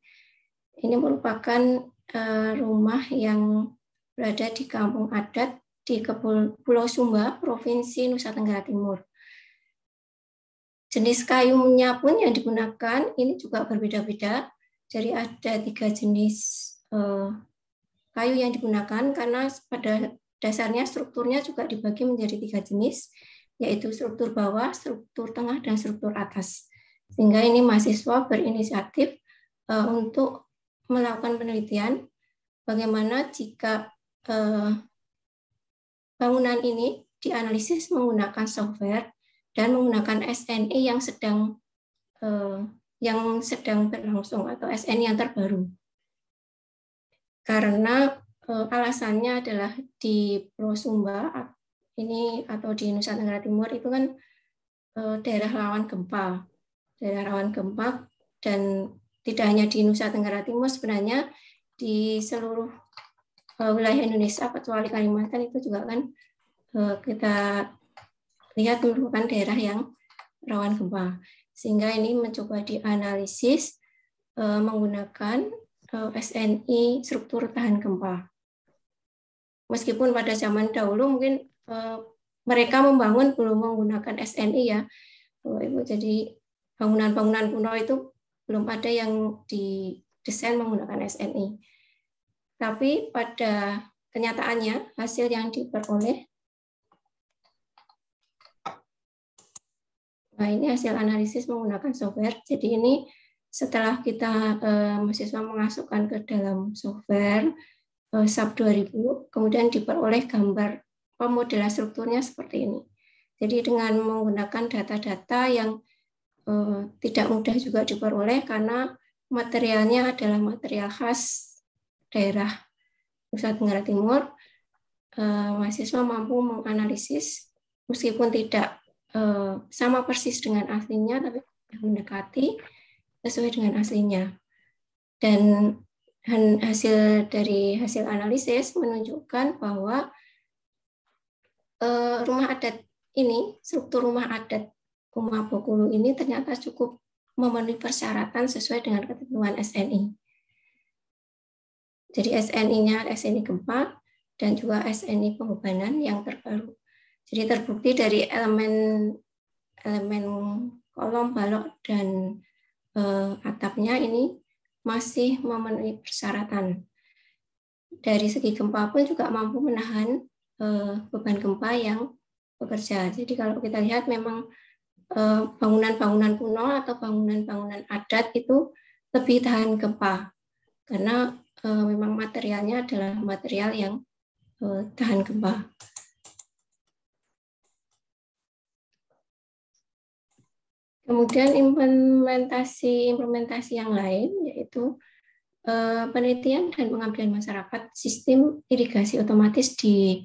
ini merupakan eh, rumah yang berada di kampung adat di Pulau Sumba, Provinsi Nusa Tenggara Timur. Jenis kayunya pun yang digunakan ini juga berbeda-beda. Jadi ada tiga jenis eh, kayu yang digunakan karena pada dasarnya strukturnya juga dibagi menjadi tiga jenis, yaitu struktur bawah, struktur tengah, dan struktur atas. Sehingga ini mahasiswa berinisiatif eh, untuk melakukan penelitian bagaimana jika eh, bangunan ini dianalisis menggunakan software dan menggunakan SNE yang sedang eh, yang sedang berlangsung atau SNE yang terbaru. Karena eh, alasannya adalah di Pulau Sumba ini atau di Nusa Tenggara Timur itu kan eh, daerah rawan gempa, daerah rawan gempa dan tidak hanya di Nusa Tenggara Timur sebenarnya di seluruh eh, wilayah Indonesia kecuali Kalimantan itu juga kan eh, kita lihat merupakan daerah yang rawan gempa. Sehingga ini mencoba dianalisis e, menggunakan e, SNI struktur tahan gempa. Meskipun pada zaman dahulu mungkin e, mereka membangun belum menggunakan SNI ya, Bapak Ibu. Jadi bangunan-bangunan kuno itu belum ada yang didesain menggunakan SNI. Tapi pada kenyataannya hasil yang diperoleh Nah, ini hasil analisis menggunakan software. Jadi ini setelah kita eh, mahasiswa memasukkan ke dalam software eh, SAP 2000, kemudian diperoleh gambar pemodelan strukturnya seperti ini. Jadi dengan menggunakan data-data yang eh, tidak mudah juga diperoleh karena materialnya adalah material khas daerah Nusa Tenggara Timur, eh, mahasiswa mampu menganalisis meskipun tidak Eh, sama persis dengan aslinya, tapi mendekati sesuai dengan aslinya. Dan hasil dari hasil analisis menunjukkan bahwa eh, rumah adat ini, struktur rumah adat rumah Bokulu ini ternyata cukup memenuhi persyaratan sesuai dengan ketentuan SNI. Jadi SNI-nya SNI gempa dan juga SNI pembebanan yang terbaru. Jadi terbukti dari elemen elemen kolom balok dan eh, atapnya ini masih memenuhi persyaratan. Dari segi gempa pun juga mampu menahan eh, beban gempa yang bekerja. Jadi kalau kita lihat memang eh, bangunan-bangunan kuno atau bangunan-bangunan adat itu lebih tahan gempa karena eh, memang materialnya adalah material yang eh, tahan gempa. Kemudian implementasi implementasi yang lain yaitu eh, penelitian dan pengambilan masyarakat sistem irigasi otomatis di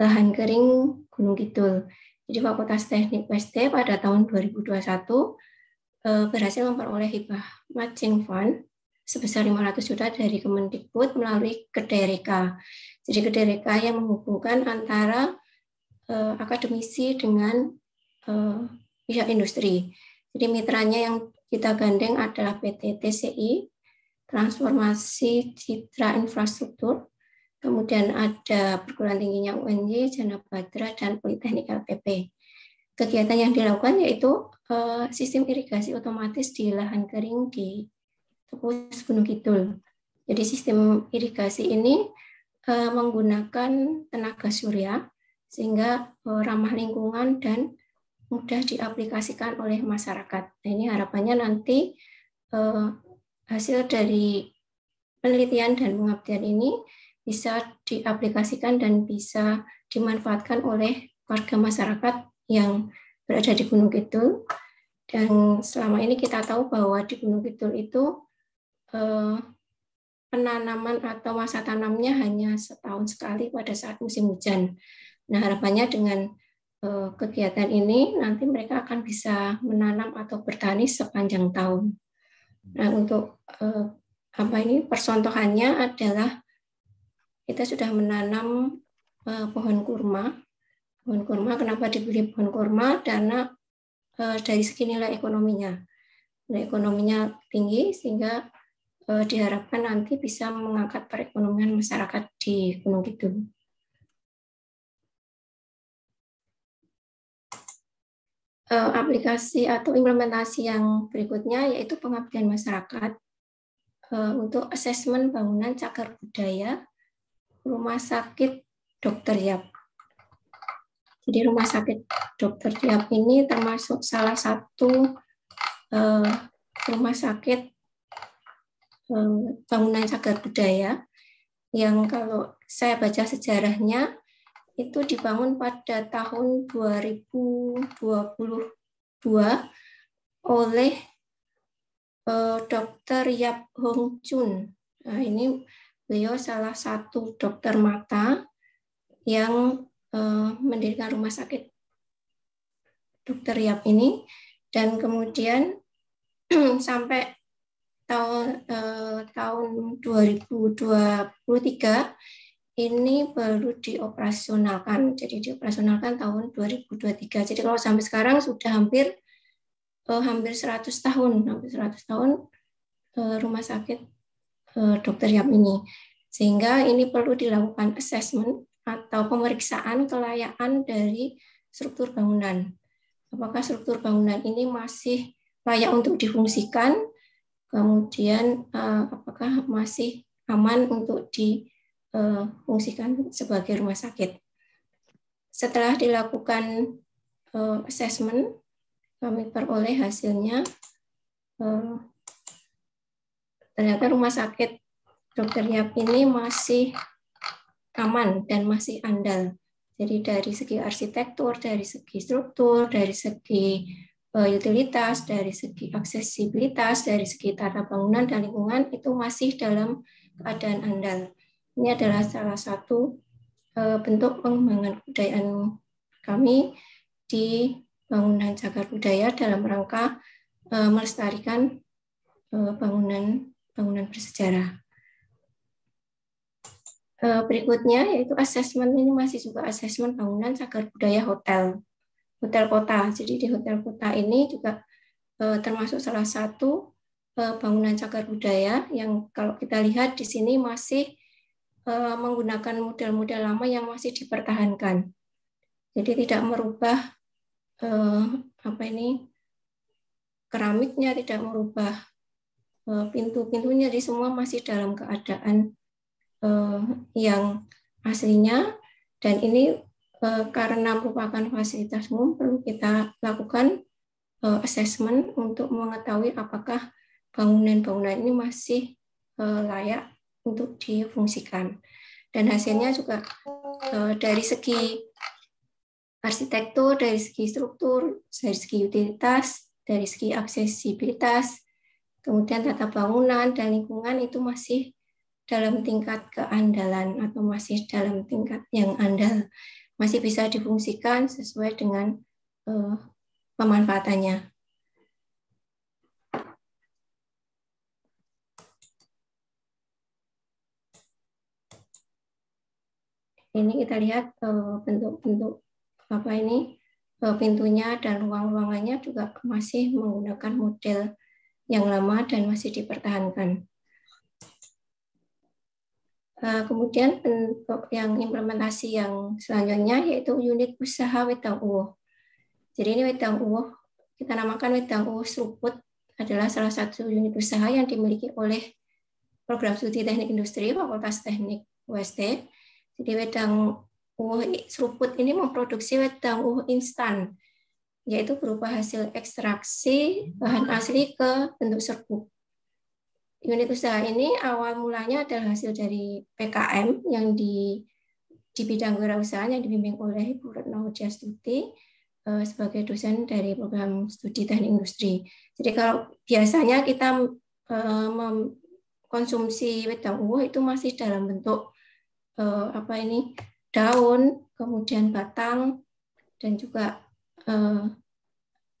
lahan kering Gunung Kidul. Jadi Fakultas Teknik PST pada tahun 2021 eh, berhasil memperoleh hibah matching fund sebesar 500 juta dari Kemendikbud melalui Kedereka. Jadi Kedereka yang menghubungkan antara eh, akademisi dengan pihak industri. Jadi mitranya yang kita gandeng adalah PT TCI, Transformasi Citra Infrastruktur, kemudian ada perguruan tingginya UNY, Jana Badra, dan Politeknik LPP. Kegiatan yang dilakukan yaitu eh, sistem irigasi otomatis di lahan kering di Tepus Gunung Kidul. Jadi sistem irigasi ini eh, menggunakan tenaga surya sehingga eh, ramah lingkungan dan mudah diaplikasikan oleh masyarakat. Nah, ini harapannya nanti eh, hasil dari penelitian dan pengabdian ini bisa diaplikasikan dan bisa dimanfaatkan oleh warga masyarakat yang berada di Gunung Kidul. Dan selama ini kita tahu bahwa di Gunung Kidul itu eh, penanaman atau masa tanamnya hanya setahun sekali pada saat musim hujan. Nah, harapannya dengan Eh, kegiatan ini nanti mereka akan bisa menanam atau bertani sepanjang tahun. Nah, untuk eh, apa ini persontohannya adalah kita sudah menanam eh, pohon kurma. Pohon kurma kenapa dibeli pohon kurma? Karena dari segi nilai ekonominya. Nilai ekonominya tinggi sehingga diharapkan nanti bisa mengangkat perekonomian masyarakat di Gunung Kidul. Eh, aplikasi atau implementasi yang berikutnya yaitu pengabdian masyarakat eh, untuk asesmen bangunan cagar budaya Rumah Sakit dokter Yap. Jadi Rumah Sakit dokter Yap ini termasuk salah satu eh, rumah sakit bangunan cagar budaya yang kalau saya baca sejarahnya itu dibangun pada tahun 2022 oleh uh, eh, Dr. Yap Hong Chun. Nah, ini beliau salah satu dokter mata yang uh, mendirikan rumah sakit Dr. Yap ini dan kemudian sampai tahun uh, tahun 2023 ini baru dioperasionalkan. Jadi dioperasionalkan tahun 2023. Jadi kalau sampai sekarang sudah hampir eh, hampir 100 tahun, hampir 100 tahun eh, rumah sakit eh, Dokter Yap ini. Sehingga ini perlu dilakukan assessment atau pemeriksaan kelayakan dari struktur bangunan. Apakah struktur bangunan ini masih layak untuk difungsikan? Kemudian eh, apakah masih aman untuk di Eh, fungsikan sebagai rumah sakit. Setelah dilakukan eh, assessment, kami peroleh hasilnya eh, ternyata rumah sakit Yap ini masih aman dan masih andal. Jadi dari segi arsitektur, dari segi struktur, dari segi utilitas, dari segi aksesibilitas, dari segi tata bangunan dan lingkungan itu masih dalam keadaan andal. Ini adalah salah satu eh, bentuk pengembangan kebudayaan kami di bangunan cagar budaya dalam rangka eh, melestarikan eh, bangunan bangunan bersejarah. Berikutnya yaitu asesmen ini masih juga asesmen bangunan cagar budaya hotel hotel kota. Jadi di hotel kota ini juga termasuk salah satu bangunan cagar budaya yang kalau kita lihat di sini masih Eh, menggunakan model-model lama yang masih dipertahankan. Jadi tidak merubah eh, apa ini keramiknya, tidak merubah eh, pintu-pintunya, di semua masih dalam keadaan yang aslinya. Dan ini karena merupakan fasilitas umum perlu kita lakukan assessment untuk mengetahui apakah bangunan-bangunan ini masih layak untuk difungsikan. Dan hasilnya juga eh, dari segi arsitektur, dari segi struktur, dari segi utilitas, dari segi aksesibilitas, kemudian tata bangunan dan lingkungan itu masih dalam tingkat keandalan atau masih dalam tingkat yang andal, masih bisa difungsikan sesuai dengan eh, pemanfaatannya. ini kita lihat bentuk-bentuk eh, apa ini eh, pintunya dan ruang-ruangannya juga masih menggunakan model yang lama dan masih dipertahankan. Eh, kemudian bentuk yang implementasi yang selanjutnya yaitu unit usaha wedang uwuh. Jadi ini wedang uwuh, kita namakan wedang uwuh seruput adalah salah satu unit usaha yang dimiliki oleh program studi teknik industri Fakultas Teknik UST jadi wedang uh seruput ini memproduksi wedang uh instan, yaitu berupa hasil ekstraksi bahan hmm. asli ke bentuk serbuk. Unit usaha ini awal mulanya adalah hasil dari PKM yang di di bidang kewirausahaan yang dibimbing oleh Ibu Retno Jastuti eh, sebagai dosen dari program studi teknik industri. Jadi kalau biasanya kita eh, mengkonsumsi wedang uwuh itu masih dalam bentuk eh, apa ini daun, kemudian batang dan juga eh,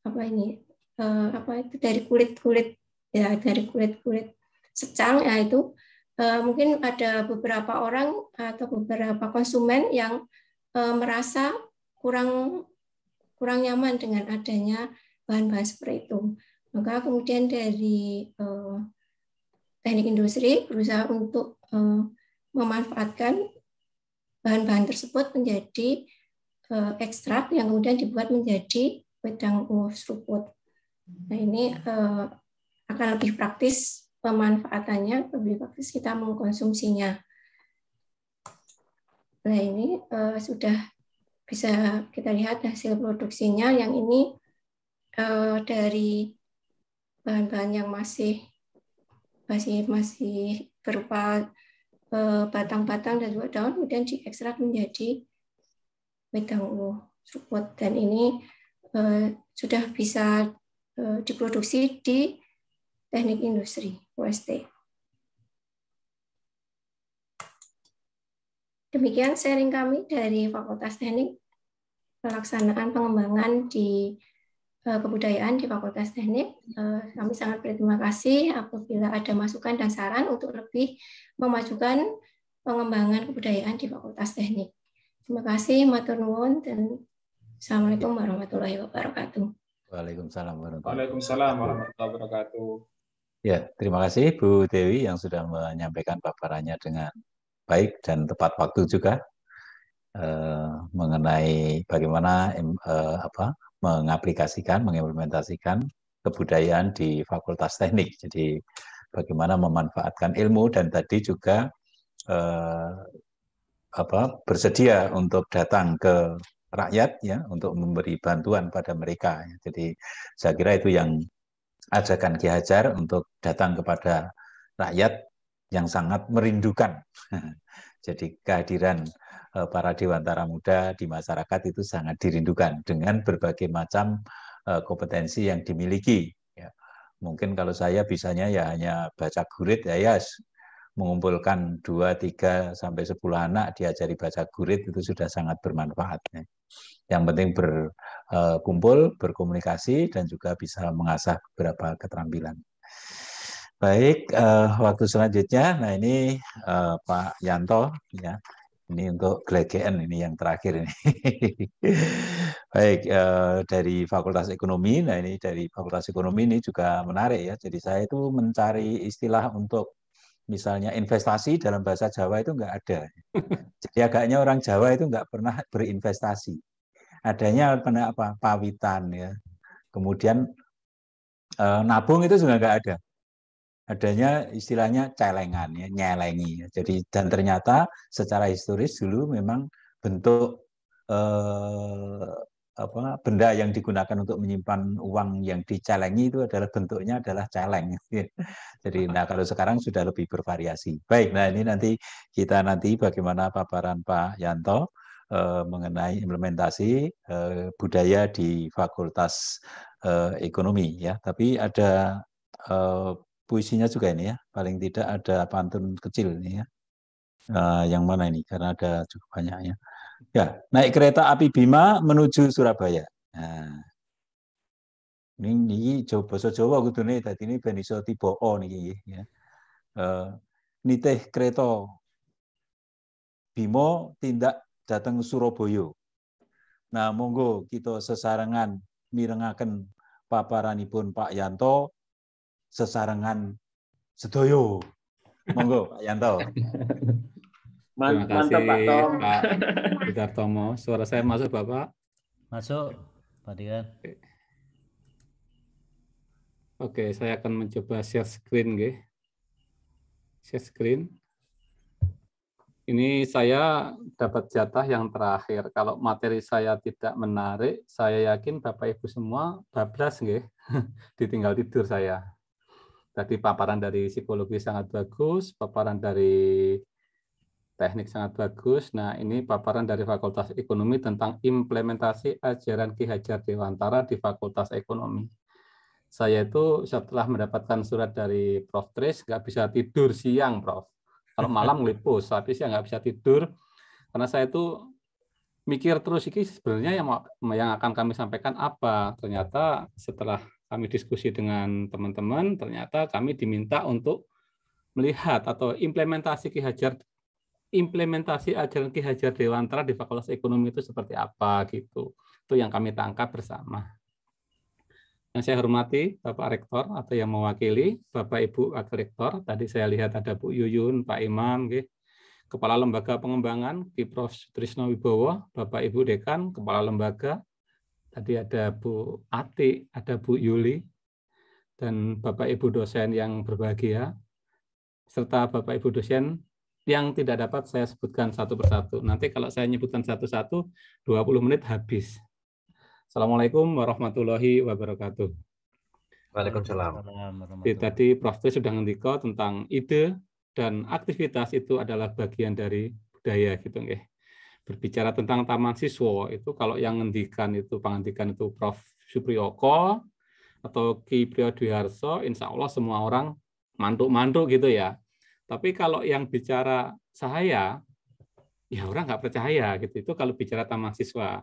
apa ini eh, apa itu dari kulit-kulit ya dari kulit-kulit secang ya itu eh, mungkin ada beberapa orang atau beberapa konsumen yang eh, merasa kurang kurang nyaman dengan adanya bahan-bahan seperti itu. Maka kemudian dari eh, teknik industri berusaha untuk eh, memanfaatkan bahan-bahan tersebut menjadi eh, ekstrak yang kemudian dibuat menjadi wedang ungu seruput. Nah ini eh, akan lebih praktis pemanfaatannya, lebih praktis kita mengkonsumsinya. Nah ini eh, sudah bisa kita lihat hasil produksinya. Yang ini dari bahan-bahan yang masih masih masih berupa Eh, batang-batang dan juga daun kemudian diekstrak menjadi metanol support dan ini eh, sudah bisa eh, diproduksi di teknik industri UST. Demikian sharing kami dari Fakultas Teknik pelaksanaan pengembangan di Eh, kebudayaan di Fakultas Teknik. Eh, kami sangat berterima kasih apabila ada masukan dan saran untuk lebih memajukan pengembangan kebudayaan di Fakultas Teknik. Terima kasih, matur nuwun dan Assalamualaikum warahmatullahi wabarakatuh. Waalaikumsalam warahmatullahi wabarakatuh. Ya, terima kasih Bu Dewi yang sudah menyampaikan paparannya dengan baik dan tepat waktu juga eh, mengenai bagaimana eh, apa mengaplikasikan, mengimplementasikan kebudayaan di Fakultas Teknik. Jadi bagaimana memanfaatkan ilmu dan tadi juga eh, apa bersedia untuk datang ke rakyat ya untuk memberi bantuan pada mereka. Jadi saya kira itu yang ajakan Ki Hajar untuk datang kepada rakyat yang sangat merindukan. Jadi kehadiran Eh, para dewantara muda di masyarakat itu sangat dirindukan dengan berbagai macam eh, kompetensi yang dimiliki. Ya. Mungkin kalau saya bisanya ya hanya baca gurit ya yes, mengumpulkan 2, 3, sampai 10 anak diajari baca gurit itu sudah sangat bermanfaat. Ya. Yang penting berkumpul, eh, berkomunikasi, dan juga bisa mengasah beberapa keterampilan. Baik, waktu selanjutnya, nah ini Pak Yanto, ya ini untuk gelegean ini yang terakhir ini. Baik, eh, dari Fakultas Ekonomi, nah ini dari Fakultas Ekonomi ini juga menarik ya. Jadi saya itu mencari istilah untuk misalnya investasi dalam bahasa Jawa itu nggak ada. Jadi agaknya orang Jawa itu nggak pernah berinvestasi. Adanya pernah apa? Pawitan ya. Kemudian eh, nabung itu juga nggak ada adanya istilahnya celengan ya nyelengi jadi dan ternyata secara historis dulu memang bentuk eh, apa benda yang digunakan untuk menyimpan uang yang dicelengi itu adalah bentuknya adalah celeng jadi nah kalau sekarang sudah lebih bervariasi baik nah ini nanti kita nanti bagaimana paparan Pak Yanto eh, mengenai implementasi eh, budaya di Fakultas eh, Ekonomi ya tapi ada eh, puisinya juga ini ya, paling tidak ada pantun kecil ini ya. Uh, yang mana ini? Karena ada cukup banyak ya. Ya, naik kereta api Bima menuju Surabaya. Nah, ini, ini Jawa bahasa Jawa gitu nih, tadi ini ben iso tiba ini ya. Uh, eh, niteh kereta Bimo tindak datang Surabaya. Nah, monggo kita sesarengan mirengaken paparanipun Pak Yanto sesarengan sedoyo. Monggo Pak Yanto. Terima kasih Pak Tom. Suara saya masuk Bapak? Masuk Pak Dian. Oke. saya akan mencoba share screen. ge Share screen. Ini saya dapat jatah yang terakhir. Kalau materi saya tidak menarik, saya yakin Bapak Ibu semua bablas nggih. Ditinggal tidur saya. Tadi paparan dari psikologi sangat bagus, paparan dari teknik sangat bagus. Nah, ini paparan dari Fakultas Ekonomi tentang implementasi ajaran Ki Hajar Dewantara di Fakultas Ekonomi. Saya itu setelah mendapatkan surat dari Prof. Tris, nggak bisa tidur siang, Prof. Kalau malam ngelipus, tapi saya nggak bisa tidur. Karena saya itu mikir terus, ini sebenarnya yang, yang akan kami sampaikan apa. Ternyata setelah kami diskusi dengan teman-teman, ternyata kami diminta untuk melihat atau implementasi Ki Hajar implementasi ajaran Ki Hajar Dewantara di Fakultas Ekonomi itu seperti apa gitu. Itu yang kami tangkap bersama. Yang saya hormati Bapak Rektor atau yang mewakili Bapak Ibu Wakil Rektor. Tadi saya lihat ada Bu Yuyun, Pak Imam, gitu. Kepala Lembaga Pengembangan Ki Prof. Trisno Wibowo, Bapak Ibu Dekan, Kepala Lembaga, Tadi ada Bu Ati, ada Bu Yuli, dan Bapak Ibu dosen yang berbahagia, serta Bapak Ibu dosen yang tidak dapat saya sebutkan satu persatu. Nanti kalau saya nyebutkan satu-satu, 20 menit habis. Assalamualaikum warahmatullahi wabarakatuh. Waalaikumsalam. Jadi, tadi Prof. T sudah ngendiko tentang ide dan aktivitas itu adalah bagian dari budaya gitu, nggih berbicara tentang taman siswa itu kalau yang ngendikan itu pengantikan itu Prof Supriyoko atau Ki Harso insya Allah semua orang mantuk-mantuk gitu ya. Tapi kalau yang bicara saya, ya orang nggak percaya gitu. Itu kalau bicara taman siswa.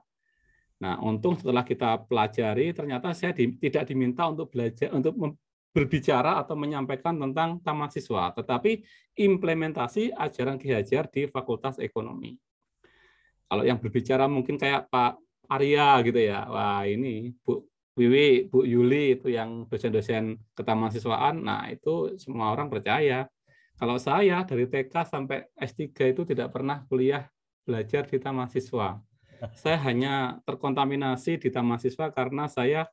Nah, untung setelah kita pelajari, ternyata saya di, tidak diminta untuk belajar, untuk mem, berbicara atau menyampaikan tentang taman siswa, tetapi implementasi ajaran Ki Hajar di Fakultas Ekonomi. Kalau yang berbicara mungkin kayak Pak Arya gitu ya. Wah ini Bu Wiwi, Bu Yuli itu yang dosen-dosen siswaan, Nah itu semua orang percaya. Kalau saya dari TK sampai S3 itu tidak pernah kuliah belajar di siswa. Saya hanya terkontaminasi di siswa karena saya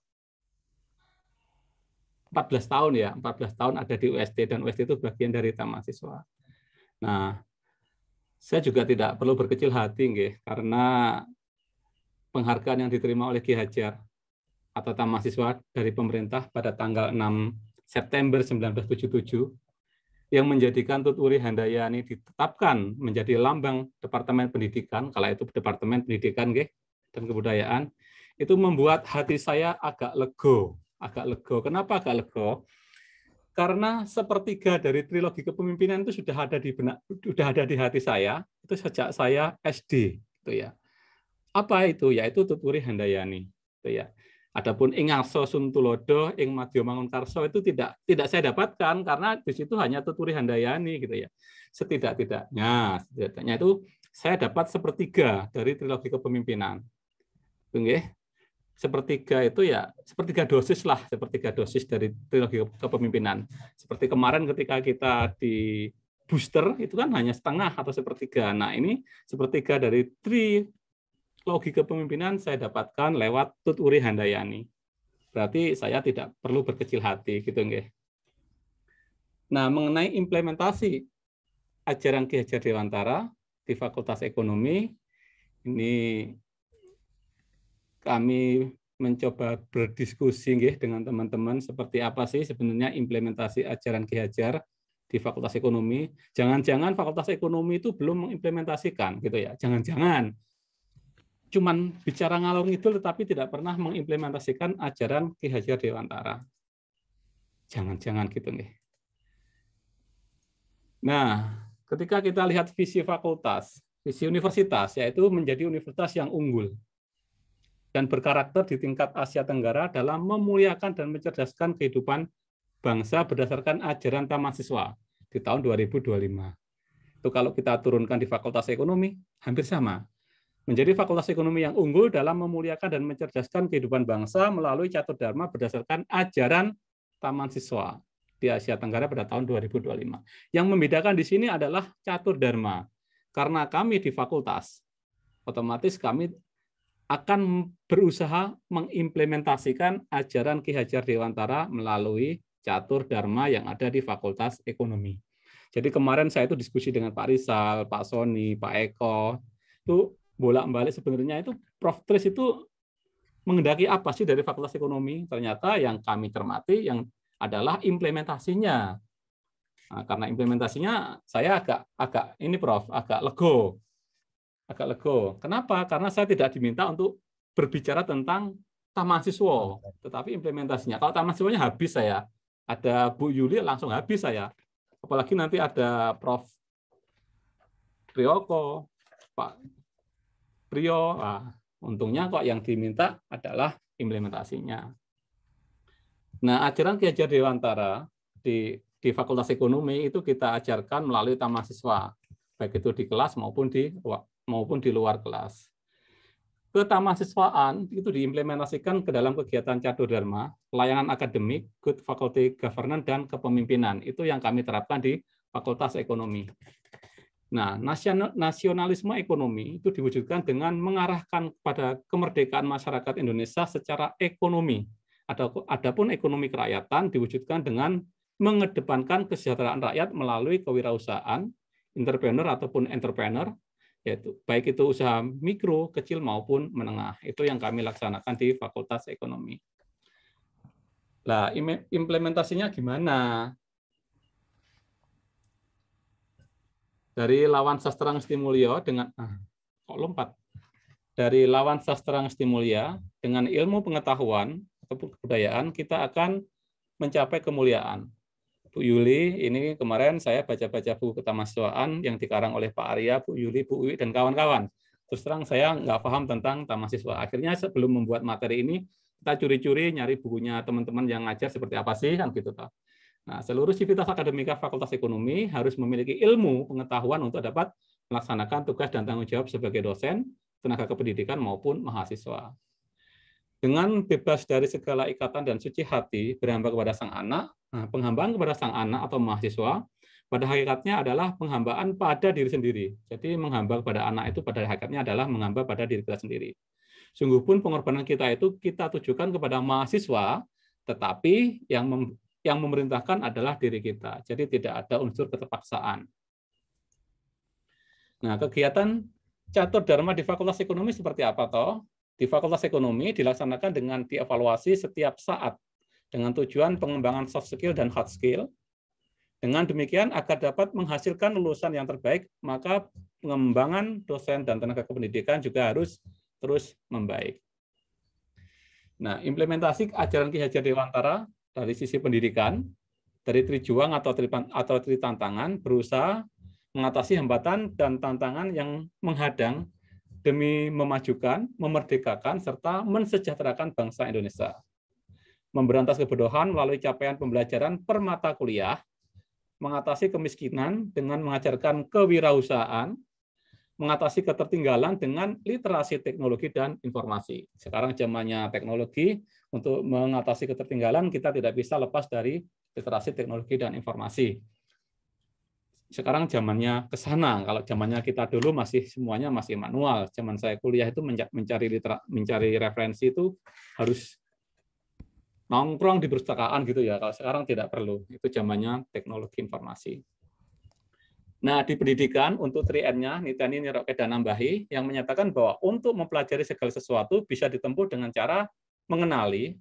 14 tahun ya, 14 tahun ada di UST dan UST itu bagian dari siswa. Nah, saya juga tidak perlu berkecil hati nggih karena penghargaan yang diterima oleh Ki Hajar atau mahasiswa dari pemerintah pada tanggal 6 September 1977 yang menjadikan Tuturi Handayani ditetapkan menjadi lambang Departemen Pendidikan, kala itu Departemen Pendidikan nggih, dan Kebudayaan, itu membuat hati saya agak lego, agak lego. Kenapa agak lego? karena sepertiga dari trilogi kepemimpinan itu sudah ada di benak sudah ada di hati saya itu sejak saya SD gitu ya apa itu yaitu Tuturi Handayani gitu ya adapun Ingarso Suntulodo Ing Madyo Mangunkarso itu tidak tidak saya dapatkan karena di situ hanya Tuturi Handayani gitu ya setidak-tidaknya setidaknya itu saya dapat sepertiga dari trilogi kepemimpinan Oke sepertiga itu ya sepertiga dosis lah, sepertiga dosis dari trilogi kepemimpinan. Seperti kemarin ketika kita di booster itu kan hanya setengah atau sepertiga. Nah ini sepertiga dari trilogi kepemimpinan saya dapatkan lewat Tuturi Handayani. Berarti saya tidak perlu berkecil hati gitu nggih. Nah mengenai implementasi ajaran Ki Hajar Dewantara di Fakultas Ekonomi ini kami mencoba berdiskusi nggih dengan teman-teman seperti apa sih sebenarnya implementasi ajaran Ki Hajar di Fakultas Ekonomi. Jangan-jangan Fakultas Ekonomi itu belum mengimplementasikan gitu ya. Jangan-jangan cuman bicara ngalor ngidul tetapi tidak pernah mengimplementasikan ajaran Ki Hajar Dewantara. Jangan-jangan gitu nih. Nah, ketika kita lihat visi fakultas, visi universitas yaitu menjadi universitas yang unggul dan berkarakter di tingkat Asia Tenggara dalam memuliakan dan mencerdaskan kehidupan bangsa berdasarkan ajaran Taman Siswa di tahun 2025. Itu kalau kita turunkan di Fakultas Ekonomi, hampir sama. Menjadi fakultas ekonomi yang unggul dalam memuliakan dan mencerdaskan kehidupan bangsa melalui catur dharma berdasarkan ajaran Taman Siswa di Asia Tenggara pada tahun 2025. Yang membedakan di sini adalah catur dharma. Karena kami di fakultas, otomatis kami akan berusaha mengimplementasikan ajaran Ki Hajar Dewantara melalui catur dharma yang ada di Fakultas Ekonomi. Jadi kemarin saya itu diskusi dengan Pak Rizal, Pak Sony, Pak Eko, itu bolak-balik sebenarnya itu Prof. Tris itu mengendaki apa sih dari Fakultas Ekonomi? Ternyata yang kami cermati yang adalah implementasinya. Nah, karena implementasinya saya agak agak ini Prof, agak lego agak lego. Kenapa? Karena saya tidak diminta untuk berbicara tentang taman siswa, tetapi implementasinya. Kalau taman siswanya habis saya, ada Bu Yuli langsung habis saya. Apalagi nanti ada Prof. Prioko, Pak Prio. Nah, untungnya kok yang diminta adalah implementasinya. Nah, ajaran Ki Hajar Dewantara di di Fakultas Ekonomi itu kita ajarkan melalui taman siswa, baik itu di kelas maupun di maupun di luar kelas. ketamasiswaan itu diimplementasikan ke dalam kegiatan catur Dharma, layanan akademik, good faculty governance, dan kepemimpinan. Itu yang kami terapkan di Fakultas Ekonomi. Nah, nasionalisme ekonomi itu diwujudkan dengan mengarahkan kepada kemerdekaan masyarakat Indonesia secara ekonomi. Adapun ekonomi kerakyatan diwujudkan dengan mengedepankan kesejahteraan rakyat melalui kewirausahaan, entrepreneur ataupun entrepreneur, yaitu baik itu usaha mikro, kecil maupun menengah. Itu yang kami laksanakan di Fakultas Ekonomi. Lah, implementasinya gimana? Dari lawan sastra stimulio dengan ah, kok lompat. Dari lawan sastra stimulia dengan ilmu pengetahuan ataupun kebudayaan kita akan mencapai kemuliaan. Bu Yuli, ini kemarin saya baca-baca buku ketamahsiswaan yang dikarang oleh Pak Arya, Bu Yuli, Bu Uwi, dan kawan-kawan. Terus terang saya nggak paham tentang tamasiswa. Akhirnya sebelum membuat materi ini, kita curi-curi nyari bukunya teman-teman yang ngajar seperti apa sih, kan gitu. Tak? Nah, seluruh civitas akademika Fakultas Ekonomi harus memiliki ilmu pengetahuan untuk dapat melaksanakan tugas dan tanggung jawab sebagai dosen, tenaga kependidikan maupun mahasiswa dengan bebas dari segala ikatan dan suci hati berhamba kepada sang anak, nah, penghambaan kepada sang anak atau mahasiswa pada hakikatnya adalah penghambaan pada diri sendiri. Jadi menghamba kepada anak itu pada hakikatnya adalah menghamba pada diri kita sendiri. Sungguh pun pengorbanan kita itu kita tujukan kepada mahasiswa, tetapi yang mem yang memerintahkan adalah diri kita. Jadi tidak ada unsur keterpaksaan. Nah, kegiatan catur dharma di Fakultas Ekonomi seperti apa toh? di Fakultas Ekonomi dilaksanakan dengan dievaluasi setiap saat dengan tujuan pengembangan soft skill dan hard skill. Dengan demikian, agar dapat menghasilkan lulusan yang terbaik, maka pengembangan dosen dan tenaga kependidikan juga harus terus membaik. Nah, implementasi ajaran Ki Hajar Dewantara dari sisi pendidikan, dari trijuang atau atau tri tantangan berusaha mengatasi hambatan dan tantangan yang menghadang demi memajukan, memerdekakan, serta mensejahterakan bangsa Indonesia. Memberantas kebodohan melalui capaian pembelajaran per kuliah, mengatasi kemiskinan dengan mengajarkan kewirausahaan, mengatasi ketertinggalan dengan literasi teknologi dan informasi. Sekarang zamannya teknologi, untuk mengatasi ketertinggalan kita tidak bisa lepas dari literasi teknologi dan informasi sekarang zamannya ke sana. Kalau zamannya kita dulu masih semuanya masih manual. Zaman saya kuliah itu mencari litera, mencari referensi itu harus nongkrong di perpustakaan gitu ya. Kalau sekarang tidak perlu. Itu zamannya teknologi informasi. Nah, di pendidikan untuk 3N-nya, Nitani Nambahi, yang menyatakan bahwa untuk mempelajari segala sesuatu bisa ditempuh dengan cara mengenali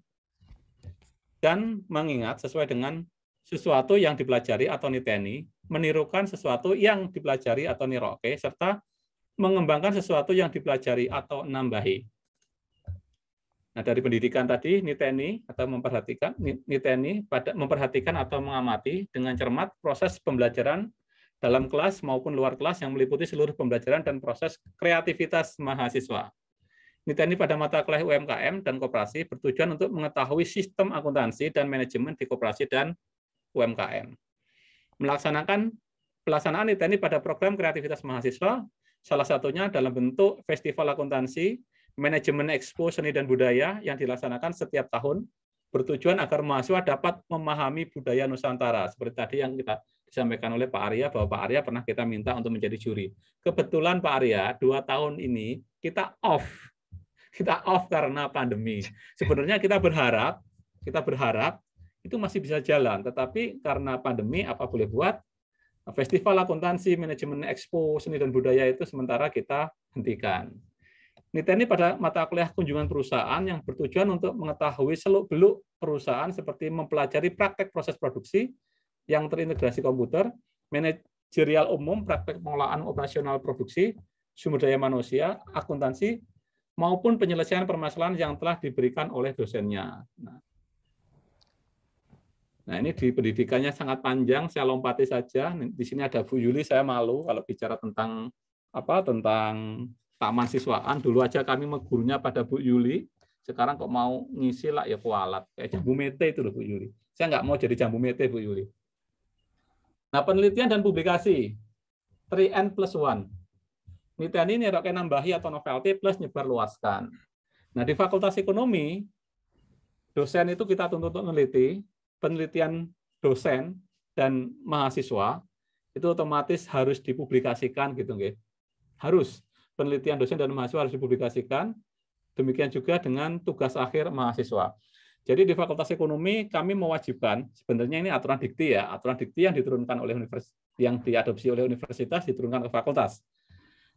dan mengingat sesuai dengan sesuatu yang dipelajari atau niteni menirukan sesuatu yang dipelajari atau niroke, serta mengembangkan sesuatu yang dipelajari atau nambahi. Nah, dari pendidikan tadi, niteni atau memperhatikan, niteni pada memperhatikan atau mengamati dengan cermat proses pembelajaran dalam kelas maupun luar kelas yang meliputi seluruh pembelajaran dan proses kreativitas mahasiswa. Niteni pada mata kuliah UMKM dan koperasi bertujuan untuk mengetahui sistem akuntansi dan manajemen di koperasi dan UMKM melaksanakan pelaksanaan ITNI pada program kreativitas mahasiswa, salah satunya dalam bentuk Festival Akuntansi, Manajemen Expo Seni dan Budaya yang dilaksanakan setiap tahun, bertujuan agar mahasiswa dapat memahami budaya Nusantara, seperti tadi yang kita disampaikan oleh Pak Arya, bahwa Pak Arya pernah kita minta untuk menjadi juri. Kebetulan Pak Arya, dua tahun ini kita off. Kita off karena pandemi. Sebenarnya kita berharap, kita berharap itu masih bisa jalan. Tetapi karena pandemi, apa boleh buat, festival akuntansi, manajemen expo, seni dan budaya itu sementara kita hentikan. NITE ini pada mata kuliah kunjungan perusahaan yang bertujuan untuk mengetahui seluk-beluk perusahaan seperti mempelajari praktek proses produksi yang terintegrasi komputer, manajerial umum, praktek pengelolaan operasional produksi, sumber daya manusia, akuntansi, maupun penyelesaian permasalahan yang telah diberikan oleh dosennya. Nah, Nah ini di pendidikannya sangat panjang, saya lompati saja. Di sini ada Bu Yuli, saya malu kalau bicara tentang apa tentang taman siswaan. Dulu aja kami menggurunya pada Bu Yuli, sekarang kok mau ngisi lah ya kualat. Kayak jambu mete itu loh Bu Yuli. Saya nggak mau jadi jambu mete Bu Yuli. Nah penelitian dan publikasi, 3N plus 1. Nitian ini roknya nambahi atau novelty plus nyebar luaskan. Nah di Fakultas Ekonomi, dosen itu kita tuntut untuk meneliti, penelitian dosen dan mahasiswa itu otomatis harus dipublikasikan gitu nggih. Harus penelitian dosen dan mahasiswa harus dipublikasikan. Demikian juga dengan tugas akhir mahasiswa. Jadi di Fakultas Ekonomi kami mewajibkan sebenarnya ini aturan dikti ya, aturan dikti yang diturunkan oleh universitas yang diadopsi oleh universitas diturunkan ke fakultas.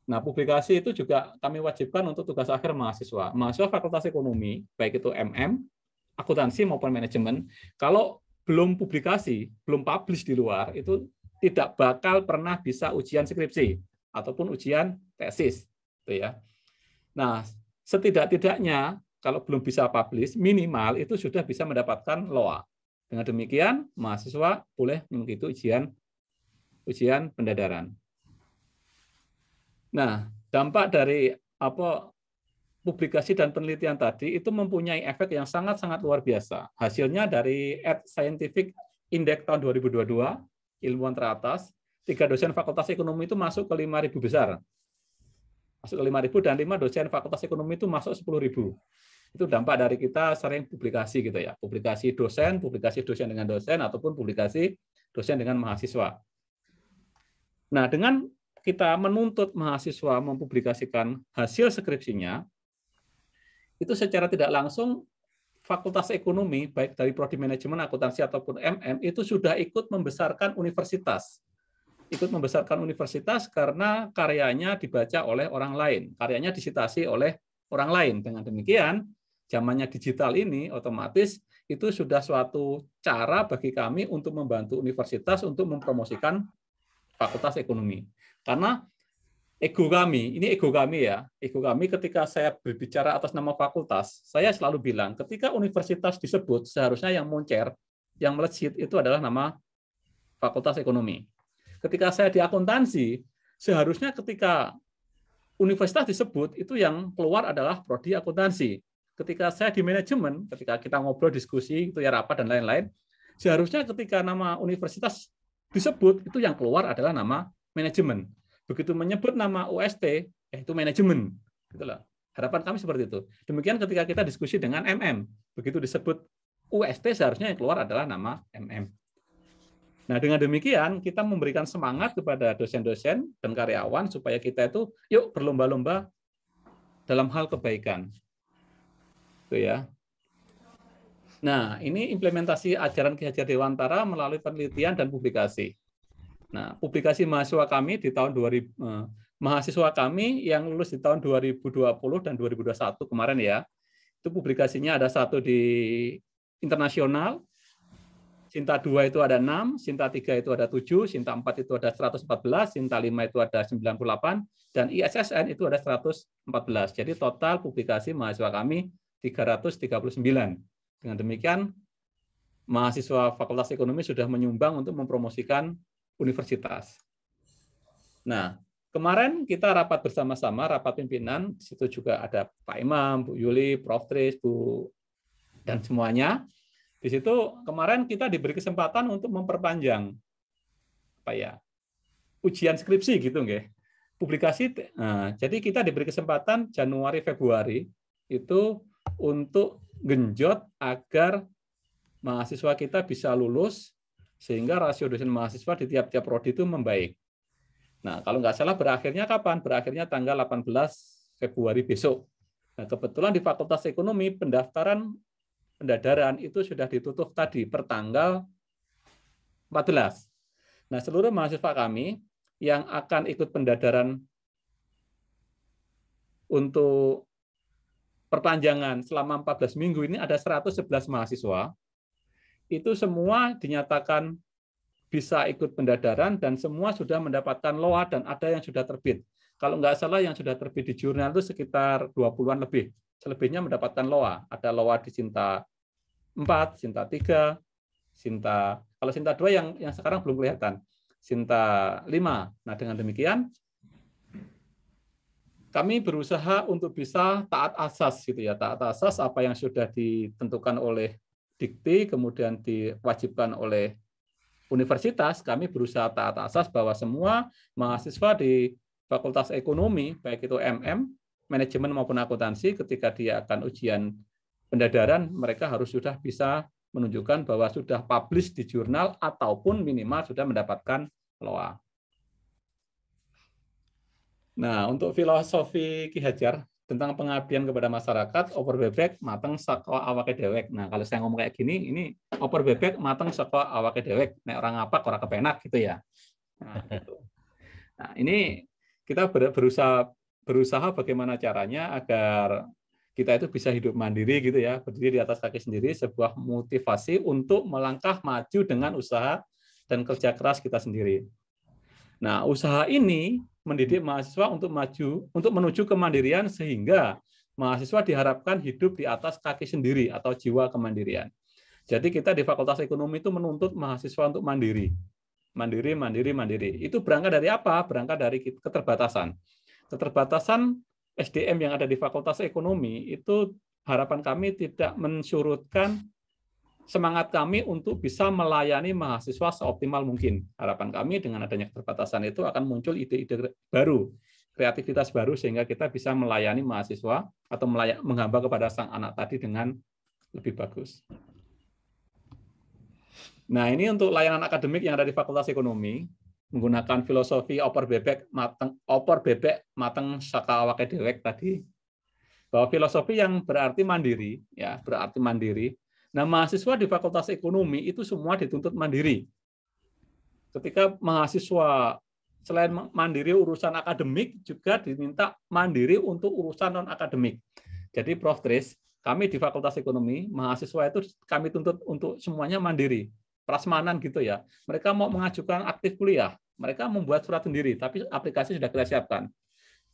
Nah, publikasi itu juga kami wajibkan untuk tugas akhir mahasiswa. Mahasiswa Fakultas Ekonomi, baik itu MM akuntansi maupun manajemen, kalau belum publikasi, belum publish di luar, itu tidak bakal pernah bisa ujian skripsi ataupun ujian tesis, gitu ya. Nah, setidak-tidaknya kalau belum bisa publish, minimal itu sudah bisa mendapatkan LOA. Dengan demikian, mahasiswa boleh mengikuti ujian ujian pendadaran. Nah, dampak dari apa publikasi dan penelitian tadi itu mempunyai efek yang sangat-sangat luar biasa. Hasilnya dari Ad Scientific Index tahun 2022, ilmuwan teratas, tiga dosen fakultas ekonomi itu masuk ke 5.000 besar. Masuk ke 5.000 dan lima dosen fakultas ekonomi itu masuk 10.000. Itu dampak dari kita sering publikasi gitu ya. Publikasi dosen, publikasi dosen dengan dosen, ataupun publikasi dosen dengan mahasiswa. Nah, dengan kita menuntut mahasiswa mempublikasikan hasil skripsinya, itu secara tidak langsung Fakultas Ekonomi, baik dari Prodi Manajemen, Akuntansi, ataupun MM, itu sudah ikut membesarkan universitas. Ikut membesarkan universitas karena karyanya dibaca oleh orang lain. Karyanya disitasi oleh orang lain. Dengan demikian, zamannya digital ini otomatis itu sudah suatu cara bagi kami untuk membantu universitas untuk mempromosikan Fakultas Ekonomi. Karena ego kami, ini ego kami ya, ego kami ketika saya berbicara atas nama fakultas, saya selalu bilang, ketika universitas disebut, seharusnya yang moncer, yang melejit itu adalah nama fakultas ekonomi. Ketika saya di akuntansi, seharusnya ketika universitas disebut, itu yang keluar adalah prodi akuntansi. Ketika saya di manajemen, ketika kita ngobrol, diskusi, itu ya rapat, dan lain-lain, seharusnya ketika nama universitas disebut, itu yang keluar adalah nama manajemen begitu menyebut nama UST ya itu manajemen gitu Harapan kami seperti itu. Demikian ketika kita diskusi dengan MM, begitu disebut UST seharusnya yang keluar adalah nama MM. Nah, dengan demikian kita memberikan semangat kepada dosen-dosen dan karyawan supaya kita itu yuk berlomba-lomba dalam hal kebaikan. Itu ya. Nah, ini implementasi ajaran Ki Hajar Dewantara melalui penelitian dan publikasi. Nah, publikasi mahasiswa kami di tahun 2000 eh, mahasiswa kami yang lulus di tahun 2020 dan 2021 kemarin ya. Itu publikasinya ada satu di internasional, Sinta 2 itu ada 6, Sinta 3 itu ada 7, Sinta 4 itu ada 114, Sinta 5 itu ada 98, dan ISSN itu ada 114. Jadi total publikasi mahasiswa kami 339. Dengan demikian, mahasiswa Fakultas Ekonomi sudah menyumbang untuk mempromosikan universitas. Nah, kemarin kita rapat bersama-sama, rapat pimpinan, di situ juga ada Pak Imam, Bu Yuli, Prof. Tris, Bu dan semuanya. Di situ kemarin kita diberi kesempatan untuk memperpanjang apa ya ujian skripsi gitu nggih. Publikasi nah, jadi kita diberi kesempatan Januari Februari itu untuk genjot agar mahasiswa kita bisa lulus sehingga rasio dosen mahasiswa di tiap-tiap prodi itu membaik. Nah, kalau nggak salah berakhirnya kapan? Berakhirnya tanggal 18 Februari besok. Nah, kebetulan di Fakultas Ekonomi pendaftaran pendadaran itu sudah ditutup tadi per tanggal 14. Nah, seluruh mahasiswa kami yang akan ikut pendadaran untuk perpanjangan selama 14 minggu ini ada 111 mahasiswa itu semua dinyatakan bisa ikut pendadaran dan semua sudah mendapatkan loa dan ada yang sudah terbit. Kalau nggak salah yang sudah terbit di jurnal itu sekitar 20-an lebih. Selebihnya mendapatkan loa. Ada loa di Sinta 4, Sinta 3, Sinta kalau Sinta 2 yang yang sekarang belum kelihatan. Sinta 5. Nah, dengan demikian kami berusaha untuk bisa taat asas gitu ya, taat asas apa yang sudah ditentukan oleh dikti kemudian diwajibkan oleh universitas, kami berusaha taat asas bahwa semua mahasiswa di Fakultas Ekonomi, baik itu MM, manajemen maupun akuntansi, ketika dia akan ujian pendadaran, mereka harus sudah bisa menunjukkan bahwa sudah publish di jurnal ataupun minimal sudah mendapatkan LOA. Nah, untuk filosofi Ki Hajar, tentang pengabdian kepada masyarakat, opor bebek mateng saka awake dewek. Nah, kalau saya ngomong kayak gini, ini opor bebek mateng saka awake dewek. Nek orang apa orang kepenak gitu ya. Nah, gitu. nah ini kita berusaha berusaha bagaimana caranya agar kita itu bisa hidup mandiri gitu ya, berdiri di atas kaki sendiri sebuah motivasi untuk melangkah maju dengan usaha dan kerja keras kita sendiri. Nah, usaha ini mendidik mahasiswa untuk maju untuk menuju kemandirian sehingga mahasiswa diharapkan hidup di atas kaki sendiri atau jiwa kemandirian. Jadi kita di Fakultas Ekonomi itu menuntut mahasiswa untuk mandiri. Mandiri, mandiri, mandiri. Itu berangkat dari apa? Berangkat dari keterbatasan. Keterbatasan SDM yang ada di Fakultas Ekonomi itu harapan kami tidak mensurutkan semangat kami untuk bisa melayani mahasiswa seoptimal mungkin. Harapan kami dengan adanya keterbatasan itu akan muncul ide-ide baru, kreativitas baru sehingga kita bisa melayani mahasiswa atau melayak, menghamba kepada sang anak tadi dengan lebih bagus. Nah, ini untuk layanan akademik yang ada di Fakultas Ekonomi menggunakan filosofi opor bebek mateng opor bebek mateng saka awake dewek tadi bahwa filosofi yang berarti mandiri ya berarti mandiri Nah, mahasiswa di Fakultas Ekonomi itu semua dituntut mandiri. Ketika mahasiswa selain mandiri urusan akademik juga diminta mandiri untuk urusan non akademik. Jadi Prof Tris, kami di Fakultas Ekonomi mahasiswa itu kami tuntut untuk semuanya mandiri, prasmanan gitu ya. Mereka mau mengajukan aktif kuliah, mereka membuat surat sendiri, tapi aplikasi sudah kita siapkan.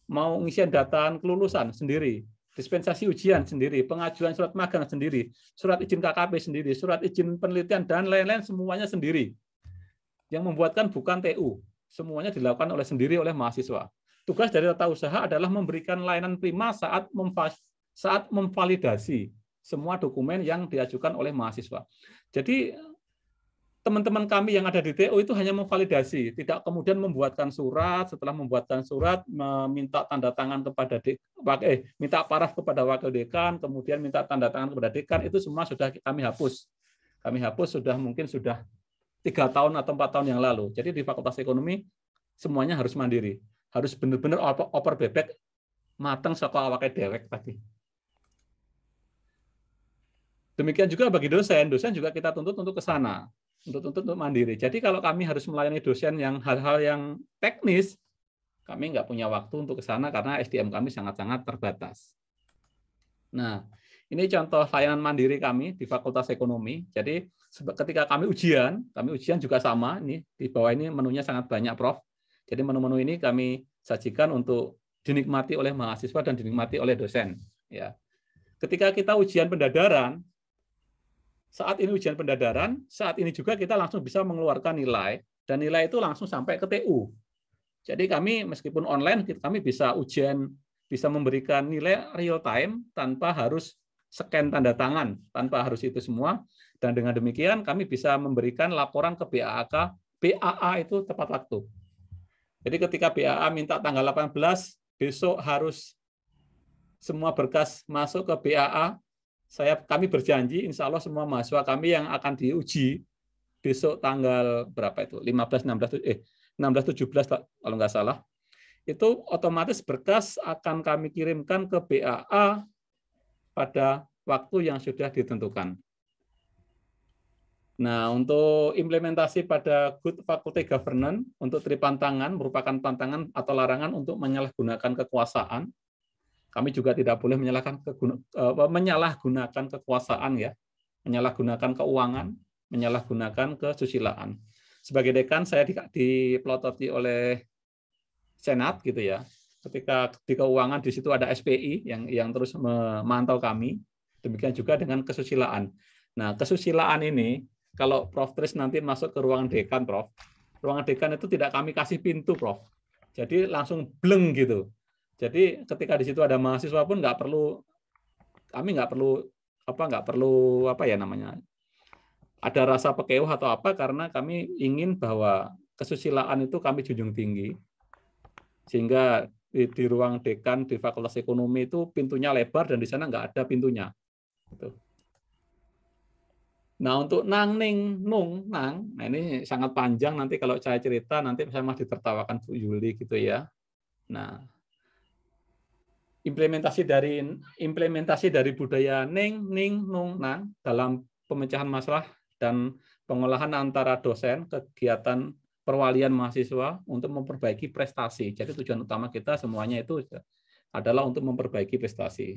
Mau ngisian data kelulusan sendiri, dispensasi ujian sendiri, pengajuan surat magang sendiri, surat izin KKP sendiri, surat izin penelitian, dan lain-lain semuanya sendiri. Yang membuatkan bukan TU. Semuanya dilakukan oleh sendiri oleh mahasiswa. Tugas dari tata usaha adalah memberikan layanan prima saat memfas saat memvalidasi semua dokumen yang diajukan oleh mahasiswa. Jadi teman-teman kami yang ada di TO itu hanya memvalidasi, tidak kemudian membuatkan surat. Setelah membuatkan surat, meminta tanda tangan kepada dek, eh, minta paraf kepada wakil dekan, kemudian minta tanda tangan kepada dekan. Itu semua sudah kami hapus. Kami hapus sudah mungkin sudah tiga tahun atau empat tahun yang lalu. Jadi di Fakultas Ekonomi semuanya harus mandiri, harus benar-benar oper bebek matang sekolah Wakil dewek tadi. Demikian juga bagi dosen, dosen juga kita tuntut untuk ke sana untuk, untuk untuk mandiri. Jadi kalau kami harus melayani dosen yang hal-hal yang teknis, kami nggak punya waktu untuk ke sana karena SDM kami sangat-sangat terbatas. Nah, ini contoh layanan mandiri kami di Fakultas Ekonomi. Jadi ketika kami ujian, kami ujian juga sama. Ini di bawah ini menunya sangat banyak, Prof. Jadi menu-menu ini kami sajikan untuk dinikmati oleh mahasiswa dan dinikmati oleh dosen. Ya. Ketika kita ujian pendadaran, saat ini ujian pendadaran, saat ini juga kita langsung bisa mengeluarkan nilai, dan nilai itu langsung sampai ke TU. Jadi kami meskipun online, kami bisa ujian, bisa memberikan nilai real time tanpa harus scan tanda tangan, tanpa harus itu semua. Dan dengan demikian kami bisa memberikan laporan ke BAAK, BAA itu tepat waktu. Jadi ketika BAA minta tanggal 18, besok harus semua berkas masuk ke BAA, saya kami berjanji insya Allah semua mahasiswa kami yang akan diuji besok tanggal berapa itu 15 16 eh 16 17 kalau nggak salah itu otomatis berkas akan kami kirimkan ke BAA pada waktu yang sudah ditentukan. Nah, untuk implementasi pada Good Faculty Governance untuk tri pantangan merupakan tantangan atau larangan untuk menyalahgunakan kekuasaan kami juga tidak boleh menyalahkan menyalahgunakan kekuasaan ya, menyalahgunakan keuangan, menyalahgunakan kesusilaan. Sebagai dekan saya dipelototi oleh senat gitu ya. Ketika di keuangan di situ ada SPI yang yang terus memantau kami. Demikian juga dengan kesusilaan. Nah, kesusilaan ini kalau Prof Tris nanti masuk ke ruangan dekan, Prof. Ruangan dekan itu tidak kami kasih pintu, Prof. Jadi langsung bleng gitu. Jadi ketika di situ ada mahasiswa pun nggak perlu kami nggak perlu apa nggak perlu apa ya namanya ada rasa pekeuh atau apa karena kami ingin bahwa kesusilaan itu kami junjung tinggi sehingga di, di ruang dekan di fakultas ekonomi itu pintunya lebar dan di sana nggak ada pintunya gitu. Nah untuk nang ning nung nang, nah ini sangat panjang nanti kalau saya cerita nanti saya masih ditertawakan Bu Yuli gitu ya. Nah implementasi dari implementasi dari budaya ning ning nung nang dalam pemecahan masalah dan pengolahan antara dosen kegiatan perwalian mahasiswa untuk memperbaiki prestasi. Jadi tujuan utama kita semuanya itu adalah untuk memperbaiki prestasi.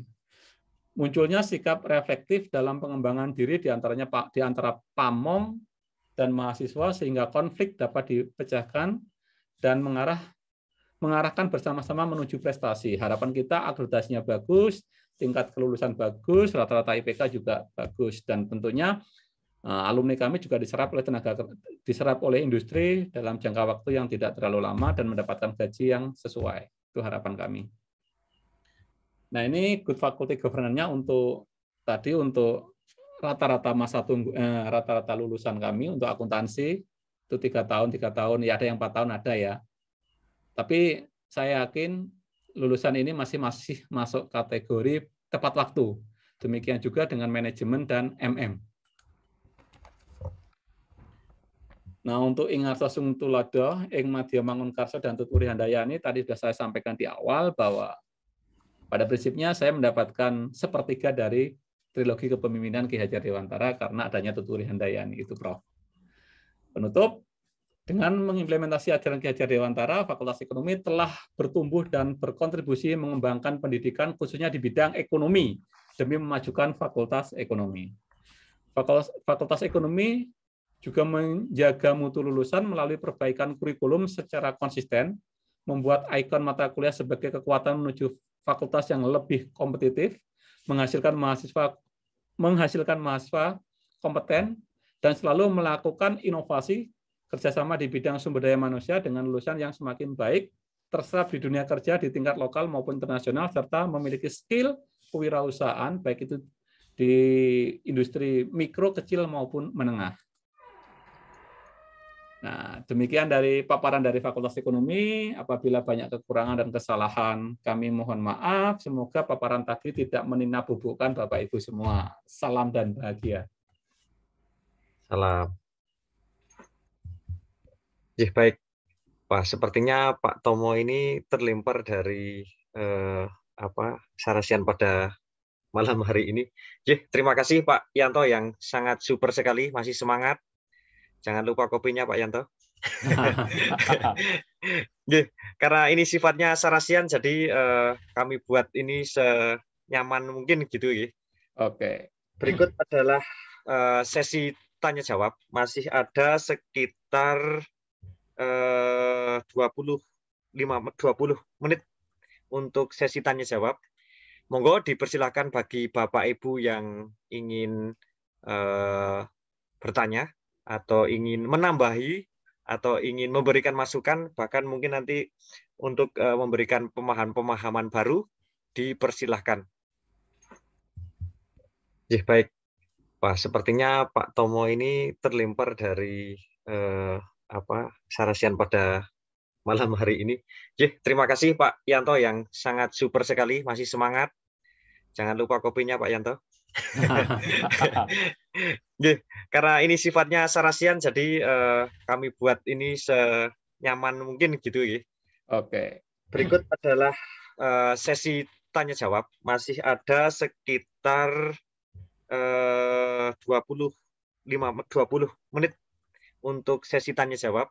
Munculnya sikap reflektif dalam pengembangan diri di antaranya di antara pamong dan mahasiswa sehingga konflik dapat dipecahkan dan mengarah mengarahkan bersama-sama menuju prestasi. Harapan kita akreditasinya bagus, tingkat kelulusan bagus, rata-rata IPK juga bagus dan tentunya eh, alumni kami juga diserap oleh tenaga diserap oleh industri dalam jangka waktu yang tidak terlalu lama dan mendapatkan gaji yang sesuai. Itu harapan kami. Nah, ini good faculty governance-nya untuk tadi untuk rata-rata masa tunggu eh, rata-rata eh, lulusan kami untuk akuntansi itu tiga tahun tiga tahun ya ada yang empat tahun ada ya tapi saya yakin lulusan ini masih masih masuk kategori tepat waktu. Demikian juga dengan manajemen dan MM. Nah, untuk Ingarsa Sung Tulada, Ing Madya Mangun Karso, dan Tuturi Handayani, tadi sudah saya sampaikan di awal bahwa pada prinsipnya saya mendapatkan sepertiga dari trilogi kepemimpinan Ki Hajar Dewantara karena adanya Tuturi Handayani itu Prof. Penutup, dengan mengimplementasi ajaran Ki Hajar Dewantara, Fakultas Ekonomi telah bertumbuh dan berkontribusi mengembangkan pendidikan khususnya di bidang ekonomi demi memajukan Fakultas Ekonomi. Fakultas, Ekonomi juga menjaga mutu lulusan melalui perbaikan kurikulum secara konsisten, membuat ikon mata kuliah sebagai kekuatan menuju fakultas yang lebih kompetitif, menghasilkan mahasiswa menghasilkan mahasiswa kompeten dan selalu melakukan inovasi kerjasama di bidang sumber daya manusia dengan lulusan yang semakin baik, terserap di dunia kerja di tingkat lokal maupun internasional, serta memiliki skill kewirausahaan, baik itu di industri mikro, kecil, maupun menengah. Nah, demikian dari paparan dari Fakultas Ekonomi. Apabila banyak kekurangan dan kesalahan, kami mohon maaf. Semoga paparan tadi tidak menina bubukkan Bapak Ibu semua. Salam dan bahagia. Salam. Ya, baik. pak sepertinya Pak Tomo ini terlempar dari eh, apa sarasian pada malam hari ini. Ya, terima kasih Pak Yanto yang sangat super sekali, masih semangat. Jangan lupa kopinya Pak Yanto. ya, karena ini sifatnya sarasian, jadi eh, kami buat ini senyaman mungkin gitu ya. Oke. Berikut adalah eh, sesi tanya jawab. Masih ada sekitar eh, 20 5 20 menit untuk sesi tanya jawab. Monggo dipersilahkan bagi Bapak Ibu yang ingin eh, bertanya atau ingin menambahi atau ingin memberikan masukan bahkan mungkin nanti untuk eh, memberikan pemahaman-pemahaman baru dipersilahkan. Ya baik. Pak, sepertinya Pak Tomo ini terlempar dari eh, apa sarasian pada malam hari ini. Ye, terima kasih Pak Yanto yang sangat super sekali, masih semangat. Jangan lupa kopinya Pak Yanto. Ye, karena ini sifatnya sarasian, jadi eh, kami buat ini senyaman mungkin gitu ya. Oke. Okay. Berikut adalah eh, sesi tanya jawab. Masih ada sekitar eh, 20 5 20 menit untuk sesi tanya jawab.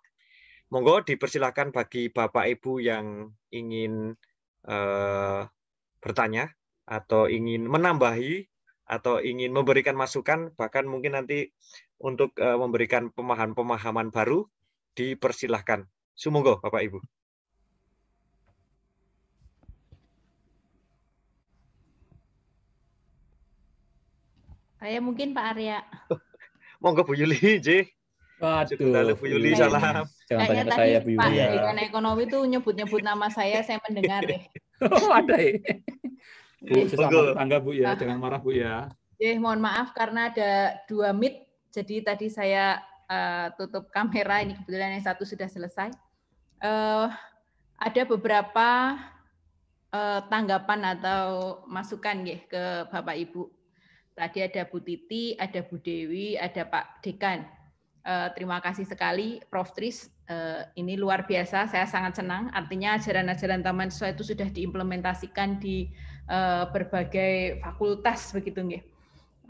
Monggo dipersilahkan bagi Bapak Ibu yang ingin uh, bertanya atau ingin menambahi atau ingin memberikan masukan bahkan mungkin nanti untuk uh, memberikan pemahaman-pemahaman baru dipersilahkan. Semoga Bapak Ibu. Saya mungkin Pak Arya. Monggo Bu Yuli, Jih. Waduh, salam. Jangan tanya ke saya Bu Yuli. Ya. Karena ekonomi tuh nyebut-nyebut nama saya, saya mendengar deh. oh, ada ya. Bu, sesama tangga Bu ya, ah. jangan marah Bu ya. Eh, mohon maaf karena ada dua mit, jadi tadi saya eh, tutup kamera, ini kebetulan yang satu sudah selesai. Eh, ada beberapa eh, tanggapan atau masukan ya ke Bapak Ibu. Tadi ada Bu Titi, ada Bu Dewi, ada Pak Dekan. Uh, terima kasih sekali Prof. Tris. Uh, ini luar biasa, saya sangat senang. Artinya ajaran-ajaran Taman Siswa itu sudah diimplementasikan di uh, berbagai fakultas begitu nggih.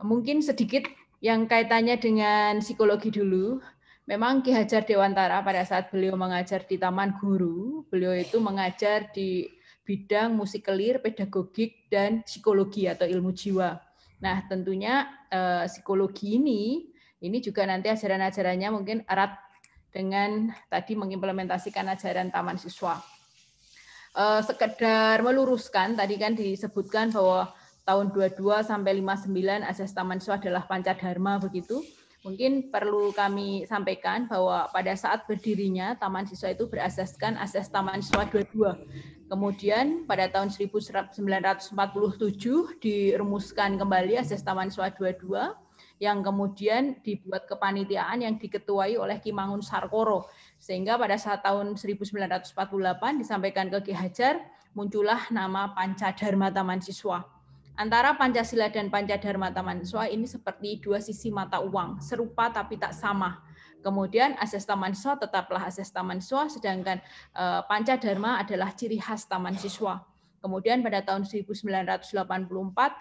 Mungkin sedikit yang kaitannya dengan psikologi dulu. Memang Ki Hajar Dewantara pada saat beliau mengajar di Taman Guru, beliau itu mengajar di bidang musikelir, pedagogik, dan psikologi atau ilmu jiwa. Nah, tentunya uh, psikologi ini ini juga nanti ajaran-ajarannya mungkin erat dengan tadi mengimplementasikan ajaran taman siswa. Eh, sekedar meluruskan, tadi kan disebutkan bahwa tahun 22 sampai 59 asas taman siswa adalah pancadharma begitu. Mungkin perlu kami sampaikan bahwa pada saat berdirinya Taman Siswa itu berasaskan asas Taman Siswa 22. Kemudian pada tahun 1947 dirumuskan kembali asas Taman Siswa 22 yang kemudian dibuat kepanitiaan yang diketuai oleh Kimangun Sarkoro. Sehingga pada saat tahun 1948 disampaikan ke Ki Hajar, muncullah nama Pancadharma Taman Siswa. Antara Pancasila dan Pancadharma Taman Siswa ini seperti dua sisi mata uang, serupa tapi tak sama. Kemudian ases taman siswa tetaplah ases taman siswa, sedangkan eh, Pancadharma adalah ciri khas taman siswa Kemudian pada tahun 1984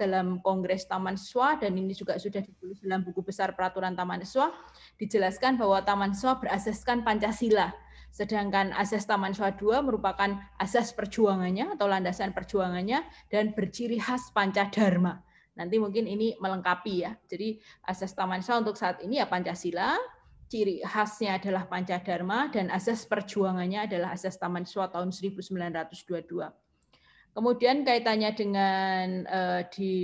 dalam Kongres Taman Siswa dan ini juga sudah ditulis dalam buku besar Peraturan Taman Siswa dijelaskan bahwa Taman Siswa berasaskan Pancasila. Sedangkan asas Taman Siswa II merupakan asas perjuangannya atau landasan perjuangannya dan berciri khas Pancadharma. Nanti mungkin ini melengkapi ya. Jadi asas Taman Siswa untuk saat ini ya Pancasila, ciri khasnya adalah Pancadharma dan asas perjuangannya adalah asas Taman Siswa tahun 1922. Kemudian kaitannya dengan eh, di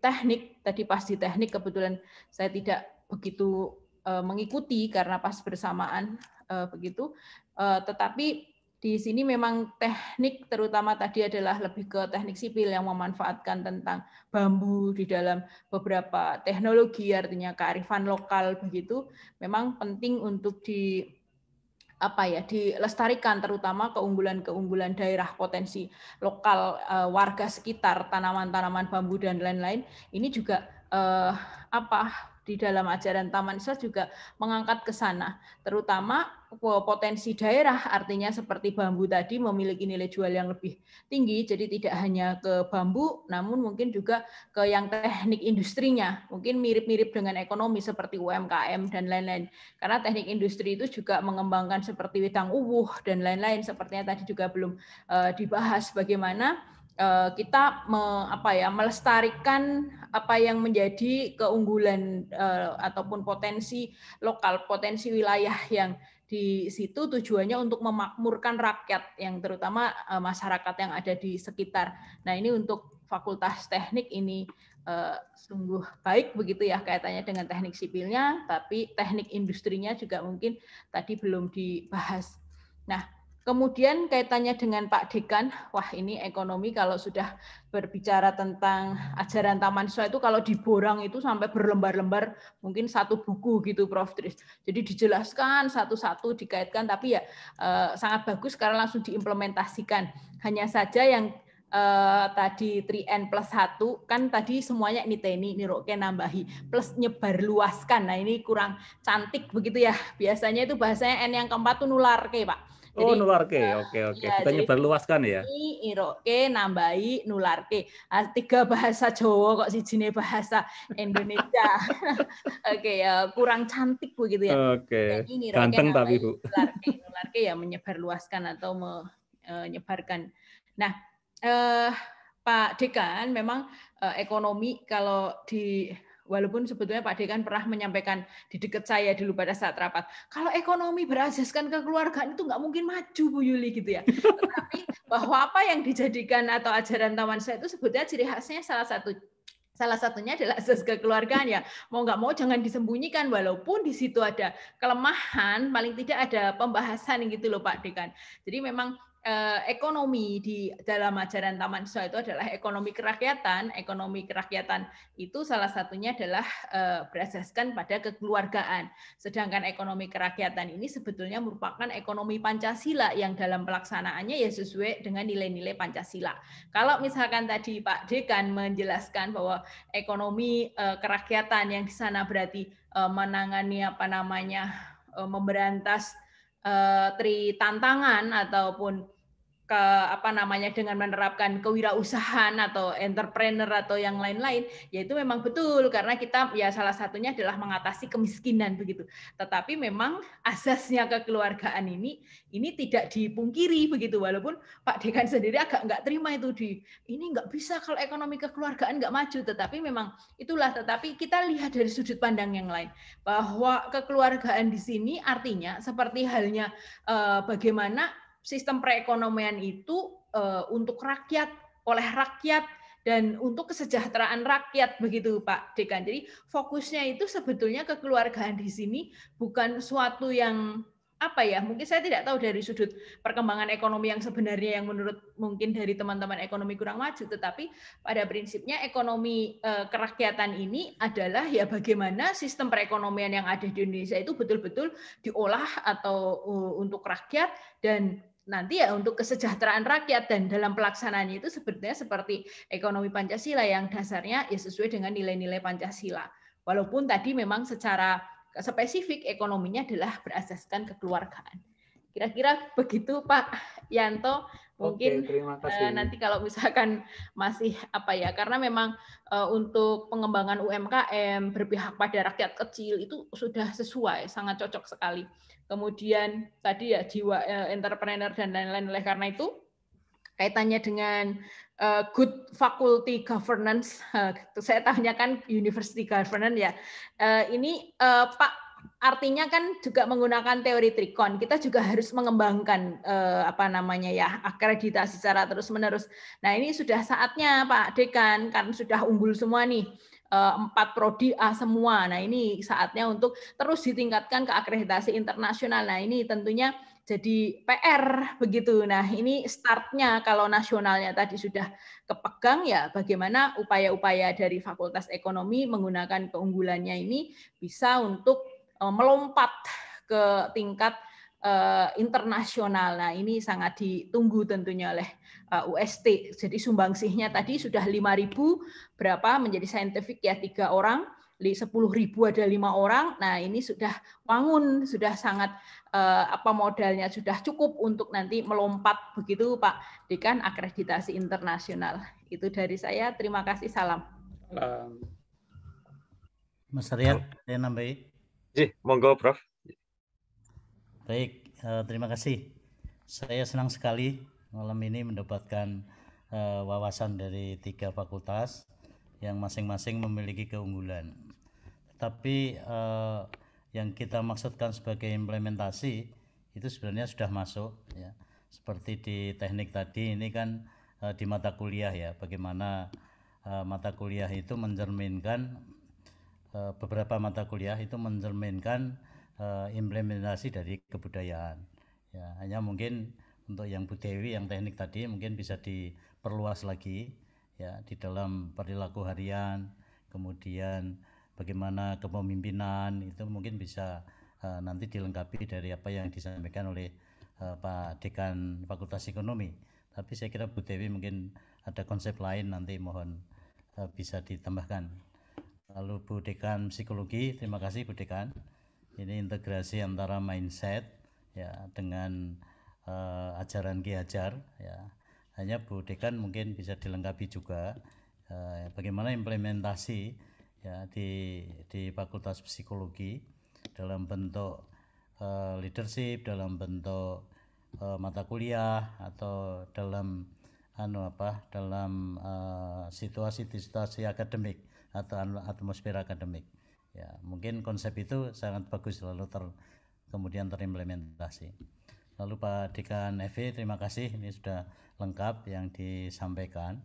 teknik, tadi pas di teknik kebetulan saya tidak begitu eh, mengikuti karena pas bersamaan eh, begitu. Eh, tetapi di sini memang teknik terutama tadi adalah lebih ke teknik sipil yang memanfaatkan tentang bambu di dalam beberapa teknologi artinya kearifan lokal begitu memang penting untuk di apa ya dilestarikan terutama keunggulan-keunggulan daerah potensi lokal uh, warga sekitar tanaman-tanaman bambu dan lain-lain ini juga uh, apa di dalam ajaran Taman Siswa juga mengangkat ke sana, terutama potensi daerah, artinya seperti bambu tadi memiliki nilai jual yang lebih tinggi, jadi tidak hanya ke bambu, namun mungkin juga ke yang teknik industrinya, mungkin mirip-mirip dengan ekonomi seperti UMKM dan lain-lain. Karena teknik industri itu juga mengembangkan seperti wedang uwuh dan lain-lain, sepertinya tadi juga belum eh, dibahas bagaimana Eh, kita me, apa ya melestarikan apa yang menjadi keunggulan uh, ataupun potensi lokal, potensi wilayah yang di situ tujuannya untuk memakmurkan rakyat yang terutama uh, masyarakat yang ada di sekitar. Nah, ini untuk Fakultas Teknik ini uh, sungguh baik begitu ya kaitannya dengan teknik sipilnya, tapi teknik industrinya juga mungkin tadi belum dibahas. Nah, Kemudian kaitannya dengan Pak Dekan, wah ini ekonomi kalau sudah berbicara tentang ajaran Taman Siswa itu kalau diborang itu sampai berlembar-lembar mungkin satu buku gitu Prof. Tris. Jadi dijelaskan satu-satu dikaitkan tapi ya eh, sangat bagus karena langsung diimplementasikan. Hanya saja yang eh, tadi 3N plus 1 kan tadi semuanya ini TNI, ini Roke nambahi plus nyebar luaskan. Nah ini kurang cantik begitu ya. Biasanya itu bahasanya N yang keempat itu nular kayak Pak Oh, nularke. Oke, okay, oke. Okay. Iya, ya, Kita nyebar luaskan ya. Iroke nambahi nularke. Ah, tiga bahasa Jawa kok jine bahasa Indonesia. oke okay, ya, kurang cantik Bu gitu ya. Oke. Okay. Ganteng tapi Bu. Nularke, nularke ya menyebar luaskan atau menyebarkan. E, nah, eh Pak Dekan memang eh, ekonomi kalau di walaupun sebetulnya Pak Dekan pernah menyampaikan di dekat saya dulu pada saat rapat, kalau ekonomi berasaskan kekeluargaan itu nggak mungkin maju Bu Yuli gitu ya. Tetapi bahwa apa yang dijadikan atau ajaran taman saya itu sebetulnya ciri khasnya salah satu Salah satunya adalah asas kekeluargaan ya. Mau nggak mau jangan disembunyikan walaupun di situ ada kelemahan, paling tidak ada pembahasan gitu loh Pak Dekan. Jadi memang Eh, ekonomi di dalam ajaran Taman Siswa itu adalah ekonomi kerakyatan. Ekonomi kerakyatan itu salah satunya adalah eh, berdasarkan pada kekeluargaan. Sedangkan ekonomi kerakyatan ini sebetulnya merupakan ekonomi Pancasila yang dalam pelaksanaannya ya sesuai dengan nilai-nilai Pancasila. Kalau misalkan tadi Pak Dekan menjelaskan bahwa ekonomi eh, kerakyatan yang di sana berarti menangani apa namanya memberantas Eh, tri tantangan ataupun ke apa namanya dengan menerapkan kewirausahaan atau entrepreneur atau yang lain-lain yaitu memang betul karena kita ya salah satunya adalah mengatasi kemiskinan begitu tetapi memang asasnya kekeluargaan ini ini tidak dipungkiri begitu walaupun Pak Dekan sendiri agak nggak terima itu di ini nggak bisa kalau ekonomi kekeluargaan nggak maju tetapi memang itulah tetapi kita lihat dari sudut pandang yang lain bahwa kekeluargaan di sini artinya seperti halnya eh, bagaimana sistem perekonomian itu eh, untuk rakyat, oleh rakyat, dan untuk kesejahteraan rakyat begitu Pak Dekan. Jadi fokusnya itu sebetulnya kekeluargaan di sini bukan suatu yang apa ya mungkin saya tidak tahu dari sudut perkembangan ekonomi yang sebenarnya yang menurut mungkin dari teman-teman ekonomi kurang maju tetapi pada prinsipnya ekonomi eh, kerakyatan ini adalah ya bagaimana sistem perekonomian yang ada di Indonesia itu betul-betul diolah atau eh, untuk rakyat dan nanti ya untuk kesejahteraan rakyat dan dalam pelaksanaannya itu sebenarnya seperti ekonomi Pancasila yang dasarnya ya sesuai dengan nilai-nilai Pancasila. Walaupun tadi memang secara spesifik ekonominya adalah berasaskan kekeluargaan. Kira-kira begitu Pak Yanto. Mungkin Oke, eh, nanti kalau misalkan masih apa ya, karena memang eh, untuk pengembangan UMKM berpihak pada rakyat kecil itu sudah sesuai, sangat cocok sekali. Kemudian tadi ya jiwa eh, entrepreneur dan lain-lain. Oleh karena itu kaitannya dengan uh, good faculty governance, uh, saya tanyakan university governance ya. Uh, ini uh, Pak artinya kan juga menggunakan teori trikon. Kita juga harus mengembangkan eh, apa namanya ya akreditasi secara terus-menerus. Nah, ini sudah saatnya Pak Dekan kan sudah unggul semua nih eh, empat prodi A semua. Nah, ini saatnya untuk terus ditingkatkan ke akreditasi internasional. Nah, ini tentunya jadi PR begitu. Nah, ini startnya kalau nasionalnya tadi sudah kepegang ya bagaimana upaya-upaya dari Fakultas Ekonomi menggunakan keunggulannya ini bisa untuk Eh, melompat ke tingkat eh, internasional. Nah, ini sangat ditunggu tentunya oleh eh, UST. Jadi sumbangsihnya tadi sudah 5.000 berapa menjadi saintifik ya tiga orang, 10.000 ada lima orang. Nah, ini sudah bangun, sudah sangat apa modalnya sudah cukup untuk nanti melompat begitu Pak dengan akreditasi internasional. Itu dari saya. Terima kasih. Salam. Mas Riyad, saya nambahin. Ji, monggo Prof. Baik, eh, terima kasih. Saya senang sekali malam ini mendapatkan eh, wawasan dari tiga fakultas yang masing-masing memiliki keunggulan. Tapi eh, yang kita maksudkan sebagai implementasi itu sebenarnya sudah masuk ya. Seperti di teknik tadi ini kan di mata kuliah ya, bagaimana mata kuliah itu mencerminkan Eh, beberapa mata kuliah itu mencerminkan eh, implementasi dari kebudayaan. Ya, hanya mungkin untuk yang Bu Dewi yang teknik tadi mungkin bisa diperluas lagi ya di dalam perilaku harian, kemudian bagaimana kepemimpinan itu mungkin bisa uh, nanti dilengkapi dari apa yang disampaikan oleh uh, Pak Dekan Fakultas Ekonomi. Tapi saya kira Bu Dewi mungkin ada konsep lain nanti mohon uh, bisa ditambahkan. Lalu Bu Dekan Psikologi, terima kasih Bu Dekan. Ini integrasi antara mindset ya dengan uh, ajaran Ki Hajar ya. Hanya Bu Dekan mungkin bisa dilengkapi juga uh, bagaimana implementasi ya di di Fakultas Psikologi dalam bentuk uh, leadership, dalam bentuk uh, mata kuliah atau dalam anu apa dalam situasi-situasi uh, situasi -situasi akademik atau anu, atmosfer akademik. Ya, mungkin konsep itu sangat bagus lalu ter, kemudian terimplementasi. Lalu Pak Dekan FV, terima kasih ini sudah lengkap yang disampaikan.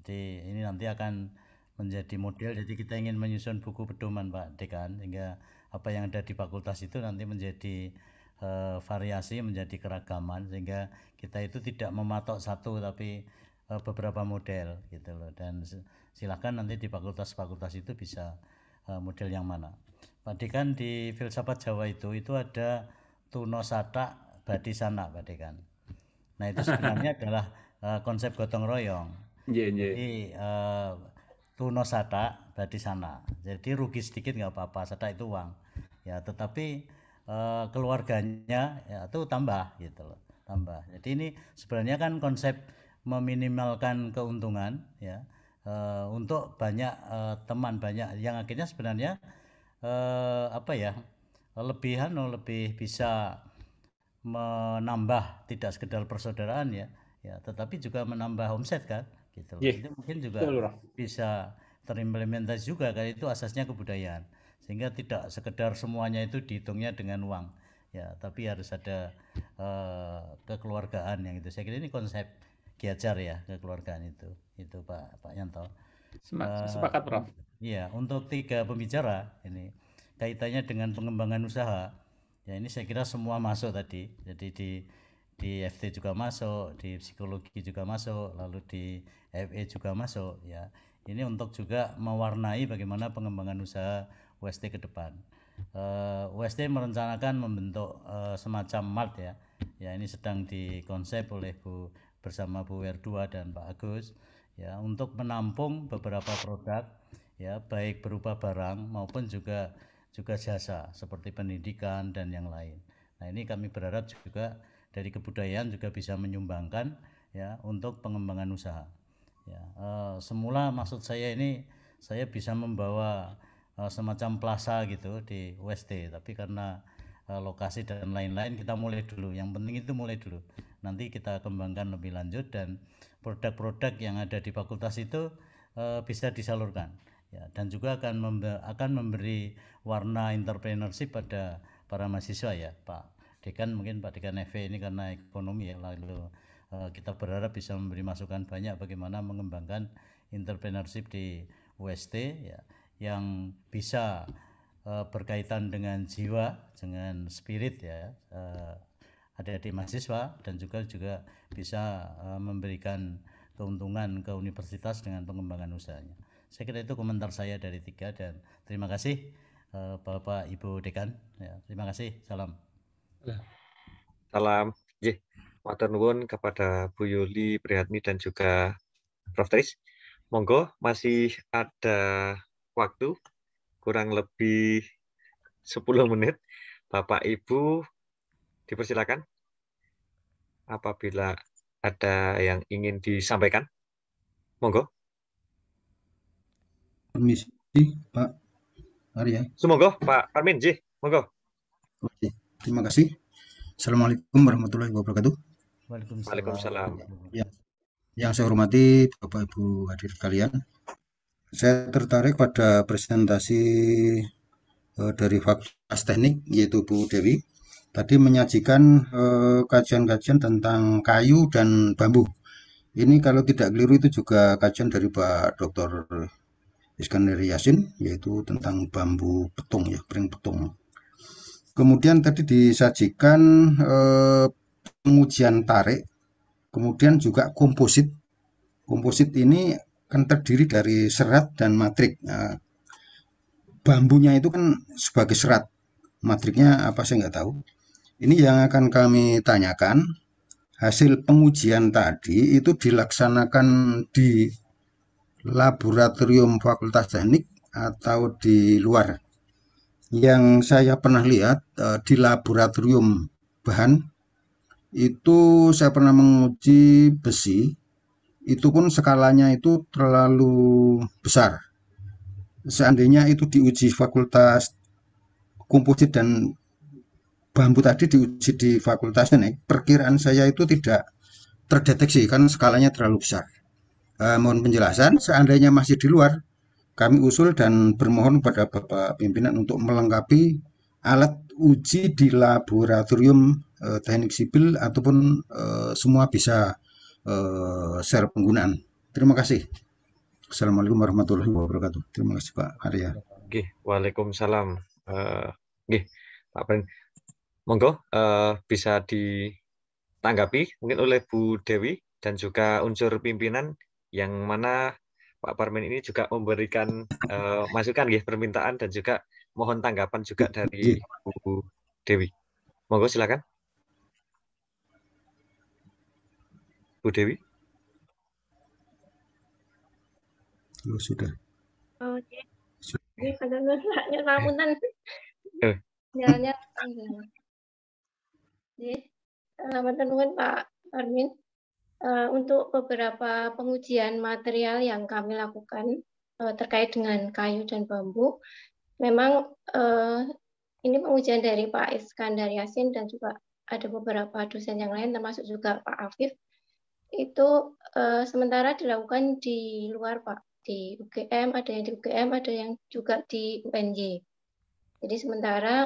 Jadi ini nanti akan menjadi model. Jadi kita ingin menyusun buku pedoman Pak Dekan sehingga apa yang ada di fakultas itu nanti menjadi eh, variasi, menjadi keragaman sehingga kita itu tidak mematok satu tapi Eh, beberapa model gitu loh dan silahkan nanti di fakultas-fakultas itu bisa eh, model yang mana. Pak Dekan di filsafat Jawa itu itu ada tuno sata badi sana Pak Dekan. Nah itu sebenarnya adalah eh, konsep gotong royong. Yeah, yeah. Jadi uh, tuno sata badi sana. Jadi rugi sedikit nggak apa-apa sata itu uang. Ya tetapi keluarganya ya, itu tambah gitu loh tambah. Jadi ini sebenarnya kan konsep meminimalkan keuntungan ya uh, untuk banyak uh, teman banyak yang akhirnya sebenarnya uh, apa ya lebihan lebih bisa menambah tidak sekedar persaudaraan ya ya tetapi juga menambah omset kan gitu Yeah. Itu iya, mungkin juga yeah. bisa terimplementasi juga kan itu asasnya kebudayaan sehingga tidak sekedar semuanya itu dihitungnya dengan uang ya tapi harus ada uh, kekeluargaan yang itu saya kira ini konsep diajar ya kekeluargaan itu itu Pak Pak Yanto. uh, sepakat Prof. Iya untuk tiga pembicara ini kaitannya dengan pengembangan usaha ya ini saya kira semua masuk tadi jadi di di FT juga masuk di psikologi juga masuk lalu di FE juga masuk ya ini untuk juga mewarnai bagaimana pengembangan usaha UST ke depan. Uh, merencanakan membentuk uh, semacam mart ya. Ya ini sedang dikonsep oleh Bu bersama Bu Werdua dan Pak Agus ya untuk menampung beberapa produk ya baik berupa barang maupun juga juga jasa seperti pendidikan dan yang lain. Nah, ini kami berharap juga dari kebudayaan juga bisa menyumbangkan ya untuk pengembangan usaha. Ya, e, semula maksud saya ini saya bisa membawa e, semacam plaza gitu di UST tapi karena e, lokasi dan lain-lain kita mulai dulu. Yang penting itu mulai dulu nanti kita kembangkan lebih lanjut dan produk-produk yang ada di fakultas itu e, bisa disalurkan ya dan juga akan member, akan memberi warna entrepreneurship pada para mahasiswa ya Pak Dekan mungkin Pak Dekan FE ini karena ekonomi ya lalu e, kita berharap bisa memberi masukan banyak bagaimana mengembangkan entrepreneurship di UST ya yang bisa eh, berkaitan dengan jiwa dengan spirit ya adik-adik mahasiswa dan juga juga bisa eh, memberikan keuntungan ke universitas dengan pengembangan usahanya. Saya kira itu komentar saya dari tiga dan terima kasih eh, Bapak Ibu Dekan. Ya, terima kasih. Salam. Ya. Salam. Matur nuwun kepada Bu Yuli Prihatmi dan juga Prof. Tris. Monggo masih ada waktu kurang lebih 10 menit. Bapak Ibu dipersilakan apabila ada yang ingin disampaikan? Monggo. Permisi, Pak Arya. Semoga Pak Armin, Ji. Monggo. Oke, terima kasih. Assalamualaikum warahmatullahi wabarakatuh. Waalaikumsalam. Ya, yang saya hormati Bapak Ibu hadir kalian. Saya tertarik pada presentasi eh, dari Fakultas Teknik yaitu Bu Dewi tadi menyajikan eh, kajian-kajian eh, tentang kayu dan bambu. Ini kalau tidak keliru itu juga kajian dari Pak Dr. Iskandar Yasin yaitu tentang bambu petung ya, pring petung. Kemudian tadi disajikan eh, pengujian tarik, kemudian juga komposit. Komposit ini kan terdiri dari serat dan matrik. Nah, bambunya itu kan sebagai serat, matriknya apa saya nggak tahu. Ini yang akan kami tanyakan. Hasil pengujian tadi itu dilaksanakan di laboratorium Fakultas Teknik atau di luar. Yang saya pernah lihat eh, di laboratorium bahan itu saya pernah menguji besi itu pun skalanya itu terlalu besar. Seandainya itu diuji fakultas komposit dan bambu tadi diuji di fakultas ini perkiraan saya itu tidak terdeteksi kan skalanya terlalu besar eh, mohon penjelasan seandainya masih di luar kami usul dan bermohon kepada Bapak pimpinan untuk melengkapi alat uji di laboratorium eh, teknik sipil ataupun eh, semua bisa eh, share penggunaan terima kasih Assalamualaikum warahmatullahi wabarakatuh terima kasih Pak Arya Oke, Waalaikumsalam uh, eh, Oke, Pak Monggo uh, bisa ditanggapi mungkin oleh Bu Dewi dan juga unsur pimpinan yang mana Pak Parmin ini juga memberikan uh, masukan ya permintaan dan juga mohon tanggapan juga dari iya. Bu Dewi. Monggo silakan. Bu Dewi. Oh, sudah. Oh, eh. Ini selamat eh, datang Pak Armin. Eh, untuk beberapa pengujian material yang kami lakukan eh, terkait dengan kayu dan bambu, memang ini pengujian dari Pak Iskandar Yasin dan juga ada beberapa dosen yang lain termasuk juga Pak Afif itu e, sementara dilakukan di luar Pak di UGM ada yang di UGM ada yang juga di UNJ jadi sementara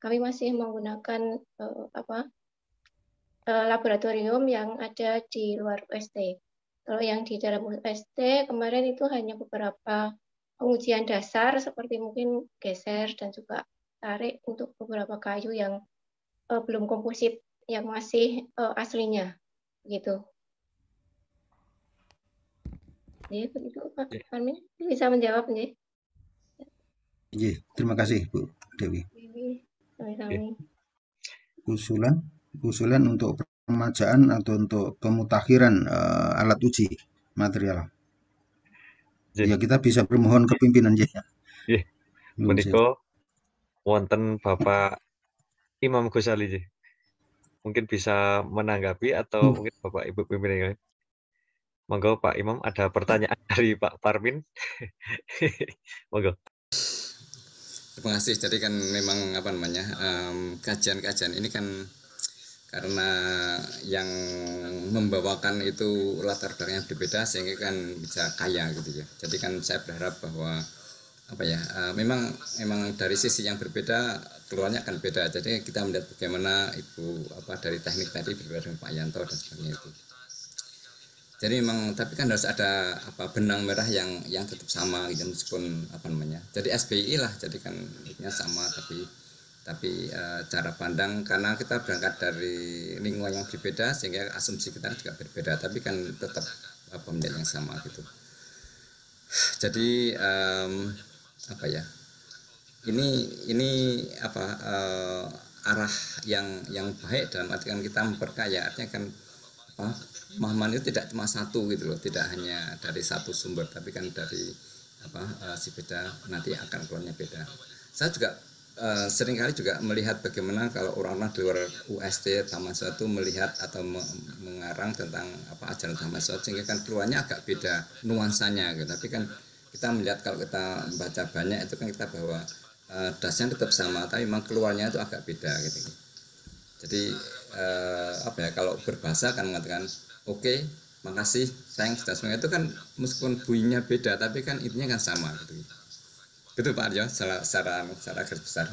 kami masih menggunakan e, apa Eh, laboratorium yang ada di luar UST. Kalau yang di dalam UST kemarin itu hanya beberapa pengujian dasar seperti mungkin geser dan juga tarik untuk beberapa kayu yang uh, belum komposit yang masih uh, aslinya gitu. Ya, begitu Pak Armin ya. bisa menjawab nih. Ya, terima kasih Bu Dewi. Dewi. Ya. Usulan usulan untuk permajaan atau untuk pemutakhiran uh, eh, alat uji material. Jadi, ya kita bisa bermohon ke pimpinan ya. Nggih. Menika wonten Bapak Imam Ghazali Mungkin bisa menanggapi atau hmm. mungkin Bapak Ibu pimpinan lain. Monggo Pak Imam ada pertanyaan dari Pak Parmin. Monggo. Terima kasih. Jadi kan memang apa namanya um, kajian-kajian ini kan karena yang membawakan itu latar belakangnya berbeda sehingga kan bisa kaya gitu ya jadi kan saya berharap bahwa apa ya uh, memang memang dari sisi yang berbeda keluarnya akan beda jadi kita melihat bagaimana ibu apa dari teknik tadi berbeda dengan Pak Yanto dan sebagainya itu jadi memang tapi kan harus ada apa benang merah yang yang tetap sama gitu meskipun apa namanya jadi SBI lah jadi kan sama tapi tapi e, cara pandang karena kita berangkat dari lingkungan yang berbeda sehingga asumsi kita juga berbeda tapi kan tetap pemikiran yang sama gitu jadi e, apa ya ini ini apa e, arah yang yang baik dalam kan kita memperkaya artinya kan apa pemahaman itu tidak cuma satu gitu loh tidak hanya dari satu sumber tapi kan dari apa e, si beda nanti akan keluarnya beda saya juga Eh, seringkali juga melihat bagaimana kalau orang-orang di luar UST Taman Suatu melihat atau me mengarang tentang apa ajaran Taman Suatu sehingga kan keluarnya agak beda nuansanya gitu. Tapi kan kita melihat kalau kita baca banyak itu kan kita bahwa uh, eh, dasarnya tetap sama tapi memang keluarnya itu agak beda gitu. Jadi uh, apa ya kalau berbahasa kan mengatakan oke okay, makasih sayang sudah itu kan meskipun bunyinya beda tapi kan intinya kan sama gitu gitu Pak Arjo secara secara, anu, secara garis besar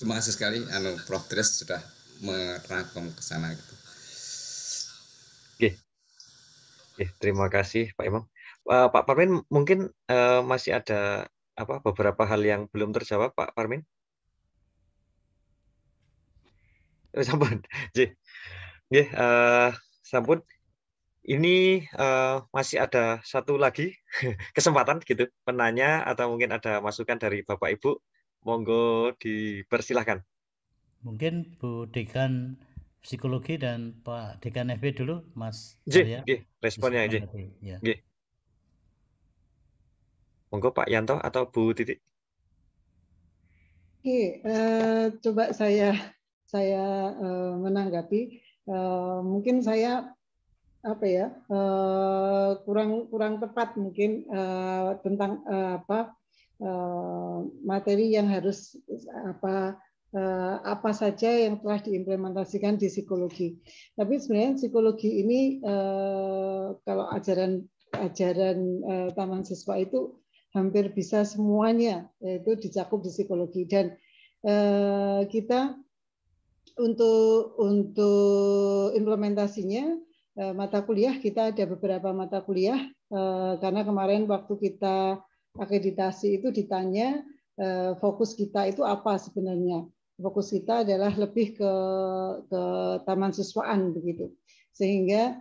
terima kasih sekali anu Prof Tres sudah merangkum ke sana gitu Oke. Oke, terima kasih Pak Imam. Uh, Pak Parmin mungkin uh, masih ada apa beberapa hal yang belum terjawab Pak Parmin? Eh, sampun. Nggih. Nggih, sampun ini uh, masih ada satu lagi kesempatan gitu penanya atau mungkin ada masukan dari Bapak Ibu monggo dipersilahkan mungkin Bu Dekan Psikologi dan Pak Dekan FB dulu Mas J, J responnya aja ya. J. monggo Pak Yanto atau Bu Titik Oke, uh, coba saya saya uh, menanggapi. Uh, mungkin saya apa ya uh, kurang kurang tepat mungkin uh, tentang uh, apa uh, materi yang harus apa uh, apa saja yang telah diimplementasikan di psikologi. Tapi sebenarnya psikologi ini uh, kalau ajaran ajaran uh, taman siswa itu hampir bisa semuanya yaitu dicakup di psikologi dan uh, kita untuk untuk implementasinya Eh, mata kuliah kita ada beberapa mata kuliah eh, karena kemarin waktu kita akreditasi itu ditanya eh, fokus kita itu apa sebenarnya fokus kita adalah lebih ke ke taman siswaan begitu sehingga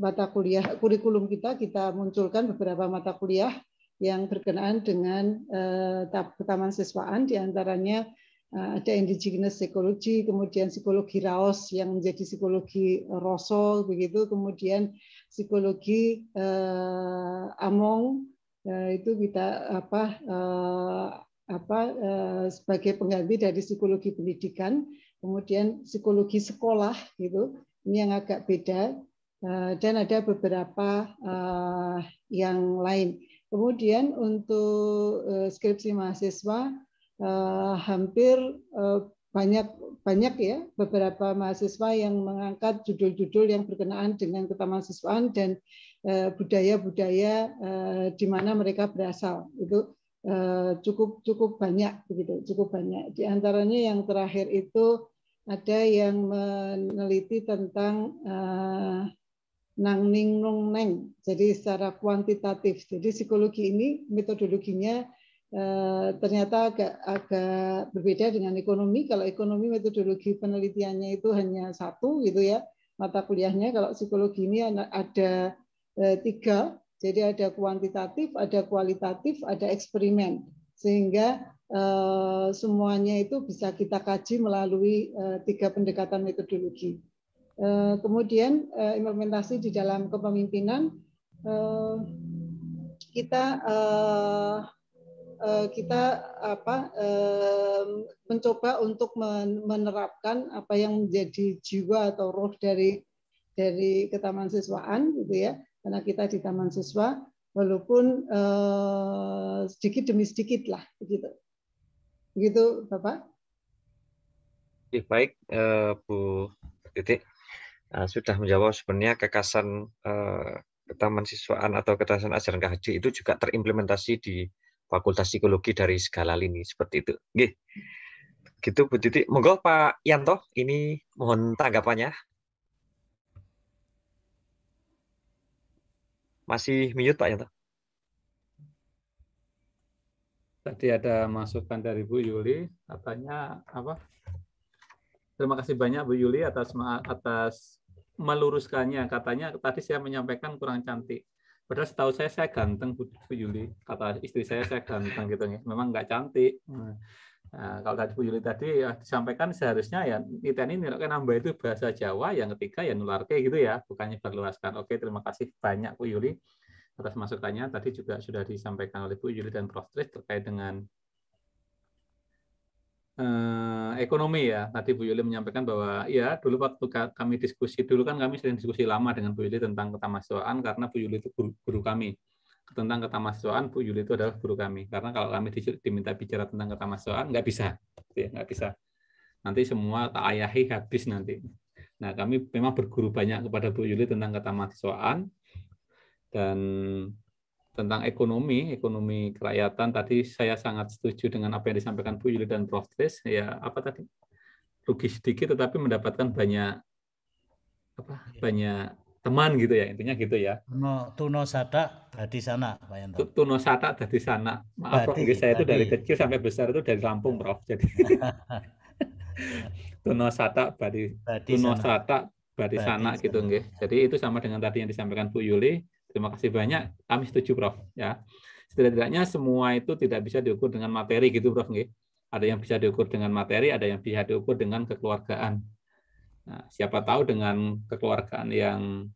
mata kuliah kurikulum kita kita munculkan beberapa mata kuliah yang berkenaan dengan taman siswaan diantaranya Eh, ada indigenous psikologi, kemudian psikologi raos yang menjadi psikologi rosol begitu, kemudian psikologi eh, among eh, itu kita apa eh, apa eh, sebagai pengganti dari psikologi pendidikan, kemudian psikologi sekolah gitu, ini yang agak beda eh, dan ada beberapa eh, yang lain. Kemudian untuk eh, skripsi mahasiswa eh, hampir eh, banyak banyak ya beberapa mahasiswa yang mengangkat judul-judul yang berkenaan dengan ketamahasiswaan dan eh, budaya-budaya eh, di mana mereka berasal itu cukup cukup banyak begitu cukup banyak di antaranya yang terakhir itu ada yang meneliti tentang nang ning nung neng jadi secara kuantitatif jadi psikologi ini metodologinya Eh, ternyata agak agak berbeda dengan ekonomi. Kalau ekonomi metodologi penelitiannya itu hanya satu gitu ya mata kuliahnya. Kalau psikologi ini ada eh, tiga, jadi ada kuantitatif, ada kualitatif, ada eksperimen sehingga eh, semuanya itu bisa kita kaji melalui tiga pendekatan metodologi. kemudian implementasi di dalam kepemimpinan kita Eh, kita apa mencoba untuk menerapkan apa yang menjadi jiwa atau roh dari dari ketaman siswaan gitu ya karena kita di taman siswa walaupun eh, sedikit demi sedikit lah begitu begitu bapak ya, baik eh, Bu Titik sudah menjawab sebenarnya kekasan ketaman siswaan atau ketaman ajaran KHJ itu juga terimplementasi di Fakultas Psikologi dari segala lini seperti itu. Gitu Bu Titi, Monggo Pak Yanto, ini mohon tanggapannya. Masih mute Pak Yanto. Tadi ada masukan dari Bu Yuli, katanya apa? Terima kasih banyak Bu Yuli atas atas meluruskannya. Katanya tadi saya menyampaikan kurang cantik. Padahal setahu saya saya ganteng Bu, Yuli. Kata istri saya saya ganteng gitu ya. Memang nggak cantik. Hmm. Nah, kalau tadi Bu Yuli tadi ya, disampaikan seharusnya ya kita ini nilai nambah itu bahasa Jawa yang ketiga ya nularke gitu ya, bukannya berluaskan. Oke, terima kasih banyak Bu Yuli atas masukannya. Tadi juga sudah disampaikan oleh Bu Yuli dan Prof. Tris terkait dengan Eh, ekonomi ya. Tadi Bu Yuli menyampaikan bahwa ya dulu waktu kami diskusi dulu kan kami sering diskusi lama dengan Bu Yuli tentang ketamasuan karena Bu Yuli itu guru, guru kami. Tentang ketamasuan Bu Yuli itu adalah guru kami. Karena kalau kami diminta bicara tentang ketamasuan nggak bisa. Gitu ya, nggak bisa. Nanti semua tak ayahi habis nanti. Nah, kami memang berguru banyak kepada Bu Yuli tentang ketamasuan dan tentang ekonomi, ekonomi kerakyatan. Tadi saya sangat setuju dengan apa yang disampaikan Bu Yuli dan Prof. Tris. Ya, apa tadi? Rugi sedikit tetapi mendapatkan banyak apa? Iya. Banyak teman gitu ya, intinya gitu ya. Tuno, tuno sada dari sana, Pak Yanto. Tuno sada dari sana. Maaf, Prof. saya itu dari kecil sampai besar itu dari Lampung, iya. Prof. Jadi Tuno sada dari Tuno sada dari sana gitu nggih. Jadi itu sama dengan tadi yang disampaikan Bu Yuli Terima kasih banyak. Kami setuju, Prof. Ya. setidaknya semua itu tidak bisa diukur dengan materi gitu, Prof. Nih. Ada yang bisa diukur dengan materi, ada yang bisa diukur dengan kekeluargaan. Nah, siapa tahu dengan kekeluargaan yang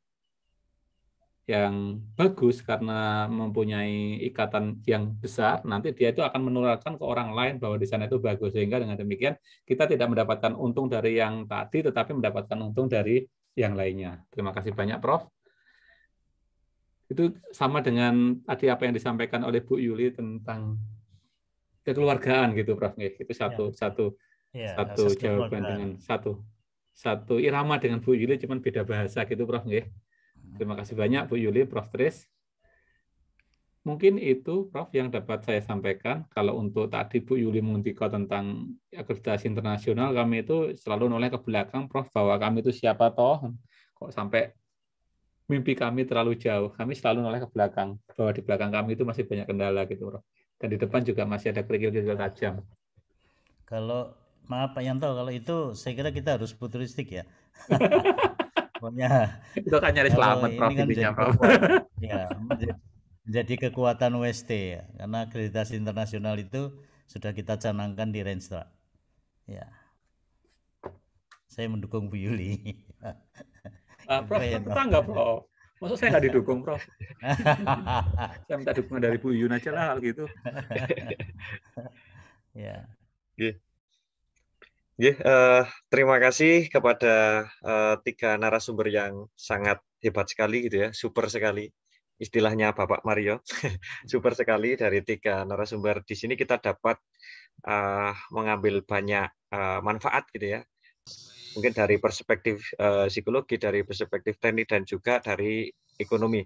yang bagus karena mempunyai ikatan yang besar, nanti dia itu akan menularkan ke orang lain bahwa di sana itu bagus. Sehingga dengan demikian kita tidak mendapatkan untung dari yang tadi, tetapi mendapatkan untung dari yang lainnya. Terima kasih banyak, Prof. Itu sama dengan tadi apa yang disampaikan oleh Bu Yuli tentang kekeluargaan gitu, Prof. Itu iya. satu ya. satu ya, satu jawaban dengan satu satu irama dengan Bu Yuli, cuman beda bahasa gitu, Prof. Terima kasih banyak Bu Yuli, Prof. Tris. Mungkin itu, Prof, yang dapat saya sampaikan. Kalau untuk tadi Bu Yuli Mundiko tentang akreditasi internasional, kami itu selalu noleh ke belakang, Prof, bahwa kami itu siapa toh, kok sampai mimpi kami terlalu jauh. Kami selalu noleh ke belakang, bahwa di belakang kami itu masih banyak kendala gitu, Bro. Dan di depan juga masih ada kerikil-kerikil tajam. Kalau maaf Pak Yanto, kalau itu saya kira kita harus futuristik ya. Pokoknya itu kan nyaris selamat Prof. kan Prof. ya, menjadi kekuatan WST ya, karena kreditas internasional itu sudah kita canangkan di Renstra. Ya. Saya mendukung Bu Yuli. Uh, Prof, Keren, tetangga Prof. Maksud saya nggak didukung Prof. saya minta dukungan dari Bu Yun aja lah gitu. ya. Yeah. Yeah, uh, terima kasih kepada uh, tiga narasumber yang sangat hebat sekali gitu ya, super sekali istilahnya Bapak Mario, super sekali dari tiga narasumber di sini kita dapat uh, mengambil banyak uh, manfaat gitu ya mungkin dari perspektif uh, psikologi, dari perspektif teknik dan juga dari ekonomi.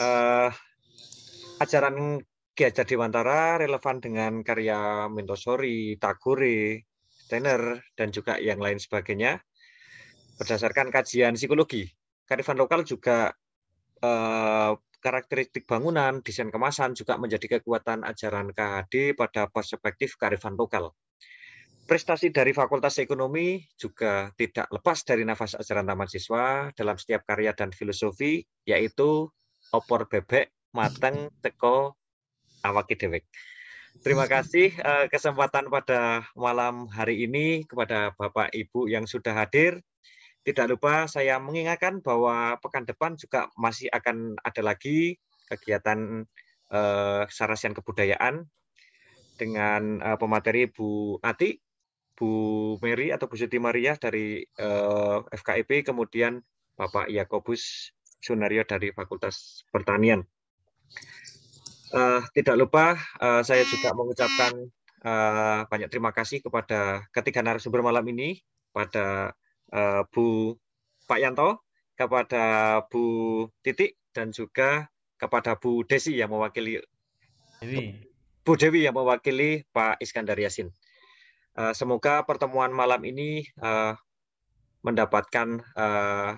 Uh, ajaran Ki Hajar Dewantara relevan dengan karya Sori, Tagore, Steiner, dan juga yang lain sebagainya berdasarkan kajian psikologi. Karifan lokal juga uh, karakteristik bangunan, desain kemasan juga menjadi kekuatan ajaran KHD pada perspektif karifan lokal. Prestasi dari Fakultas Ekonomi juga tidak lepas dari nafas ajaran Taman Siswa dalam setiap karya dan filosofi, yaitu opor bebek mateng teko awaki dewek. Terima kasih eh, kesempatan pada malam hari ini kepada Bapak Ibu yang sudah hadir. Tidak lupa saya mengingatkan bahwa pekan depan juga masih akan ada lagi kegiatan eh, Sarasian Kebudayaan dengan eh, pemateri Bu Ati Bu Mary atau Bu Siti Maria dari uh, eh, FKIP, kemudian Bapak Yakobus Sunario dari Fakultas Pertanian. Uh, tidak lupa uh, saya juga mengucapkan uh, banyak terima kasih kepada ketiga narasumber malam ini, pada uh, Bu Pak Yanto, kepada Bu Titik, dan juga kepada Bu Desi yang mewakili Bu Dewi yang mewakili Pak Iskandar Yasin. Eh, semoga pertemuan malam ini eh, mendapatkan eh,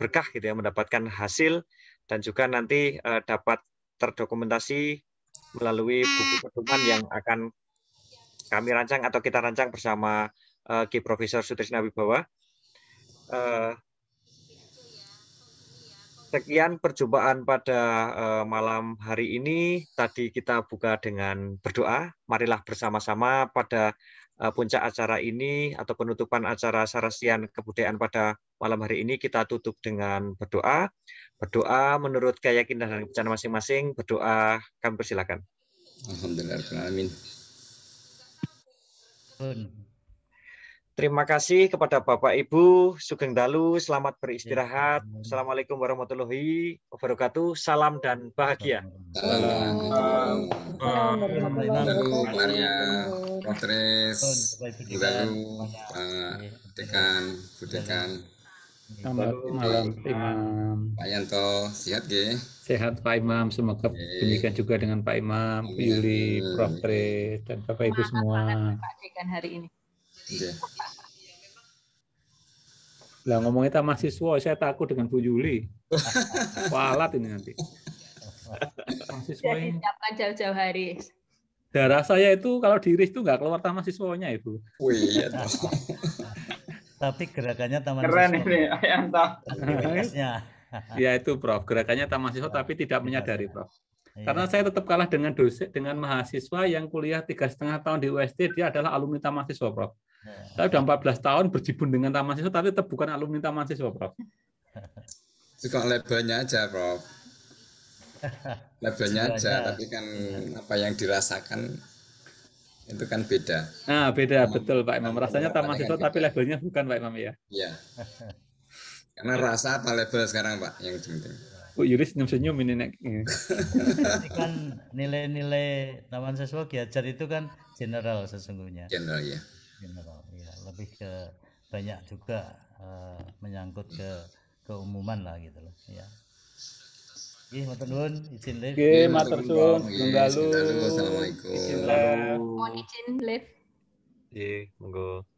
berkah gitu ya, mendapatkan hasil dan juga nanti dapat terdokumentasi melalui buku pedoman yang akan kami rancang atau kita rancang bersama Ki Profesor Sutrisna Wibawa. Sekian perjumpaan pada uh, malam hari ini. Tadi kita buka dengan berdoa. Marilah bersama-sama pada Eh, puncak acara ini atau penutupan acara Sarasian Kebudayaan pada malam hari ini kita tutup dengan berdoa. Berdoa menurut keyakinan dan kepercayaan masing-masing. Berdoa kami persilakan. Alhamdulillah, amin. Terima kasih kepada Bapak Ibu, Sugeng Dalu, selamat beristirahat. Ya, Assalamualaikum warahmatullahi wabarakatuh. Salam dan bahagia. Salam. Dalu, Maria, Pak Selamat malam, Imam. Pak Yanto, sehat ge? Sehat Pak Imam, semoga iya. demikian juga dengan Pak Imam, Yuli, iya. Prof. Tri, dan Bapak Ibu semua. Pak hari ini. Iya. Lah ngomongnya tak mahasiswa, saya takut dengan Bu Yuli. Walat ini nanti. Siswa Jadi siapkan jauh-jauh hari. Darah saya itu kalau diiris itu nggak keluar taman siswanya ibu. Wih, iya Tapi gerakannya taman Keren siswa. ini, Ayanto. ya iya, itu Prof, gerakannya taman siswa tapi tidak menyadari Prof. Karena saya tetap kalah dengan dosen, dengan mahasiswa yang kuliah tiga setengah tahun di UST, dia adalah alumni taman siswa, Prof. Saya sudah 14 tahun berjibun dengan Taman Siswa, tapi tetap bukan alumni Taman Siswa, Prof. Suka labelnya aja, Prof. Labelnya iya, aja, iya. tapi kan apa yang dirasakan itu kan beda. Nah, beda, Taman, betul Pak Imam. Rasanya Taman Siswa, tapi beda. labelnya bukan Pak Imam ya? Iya. Karena rasa apa label sekarang, Pak, yang penting. Bu Yuris senyum-senyum ini nek. kan nilai-nilai taman siswa diajar itu kan general sesungguhnya. General ya general ya lebih ke banyak juga uh, menyangkut ke keumuman lah gitu loh ya Nggih, matur nuwun, izin lift. Oke, matur suwun, Assalamualaikum. Mohon izin lift. Iya, Nggih, monggo.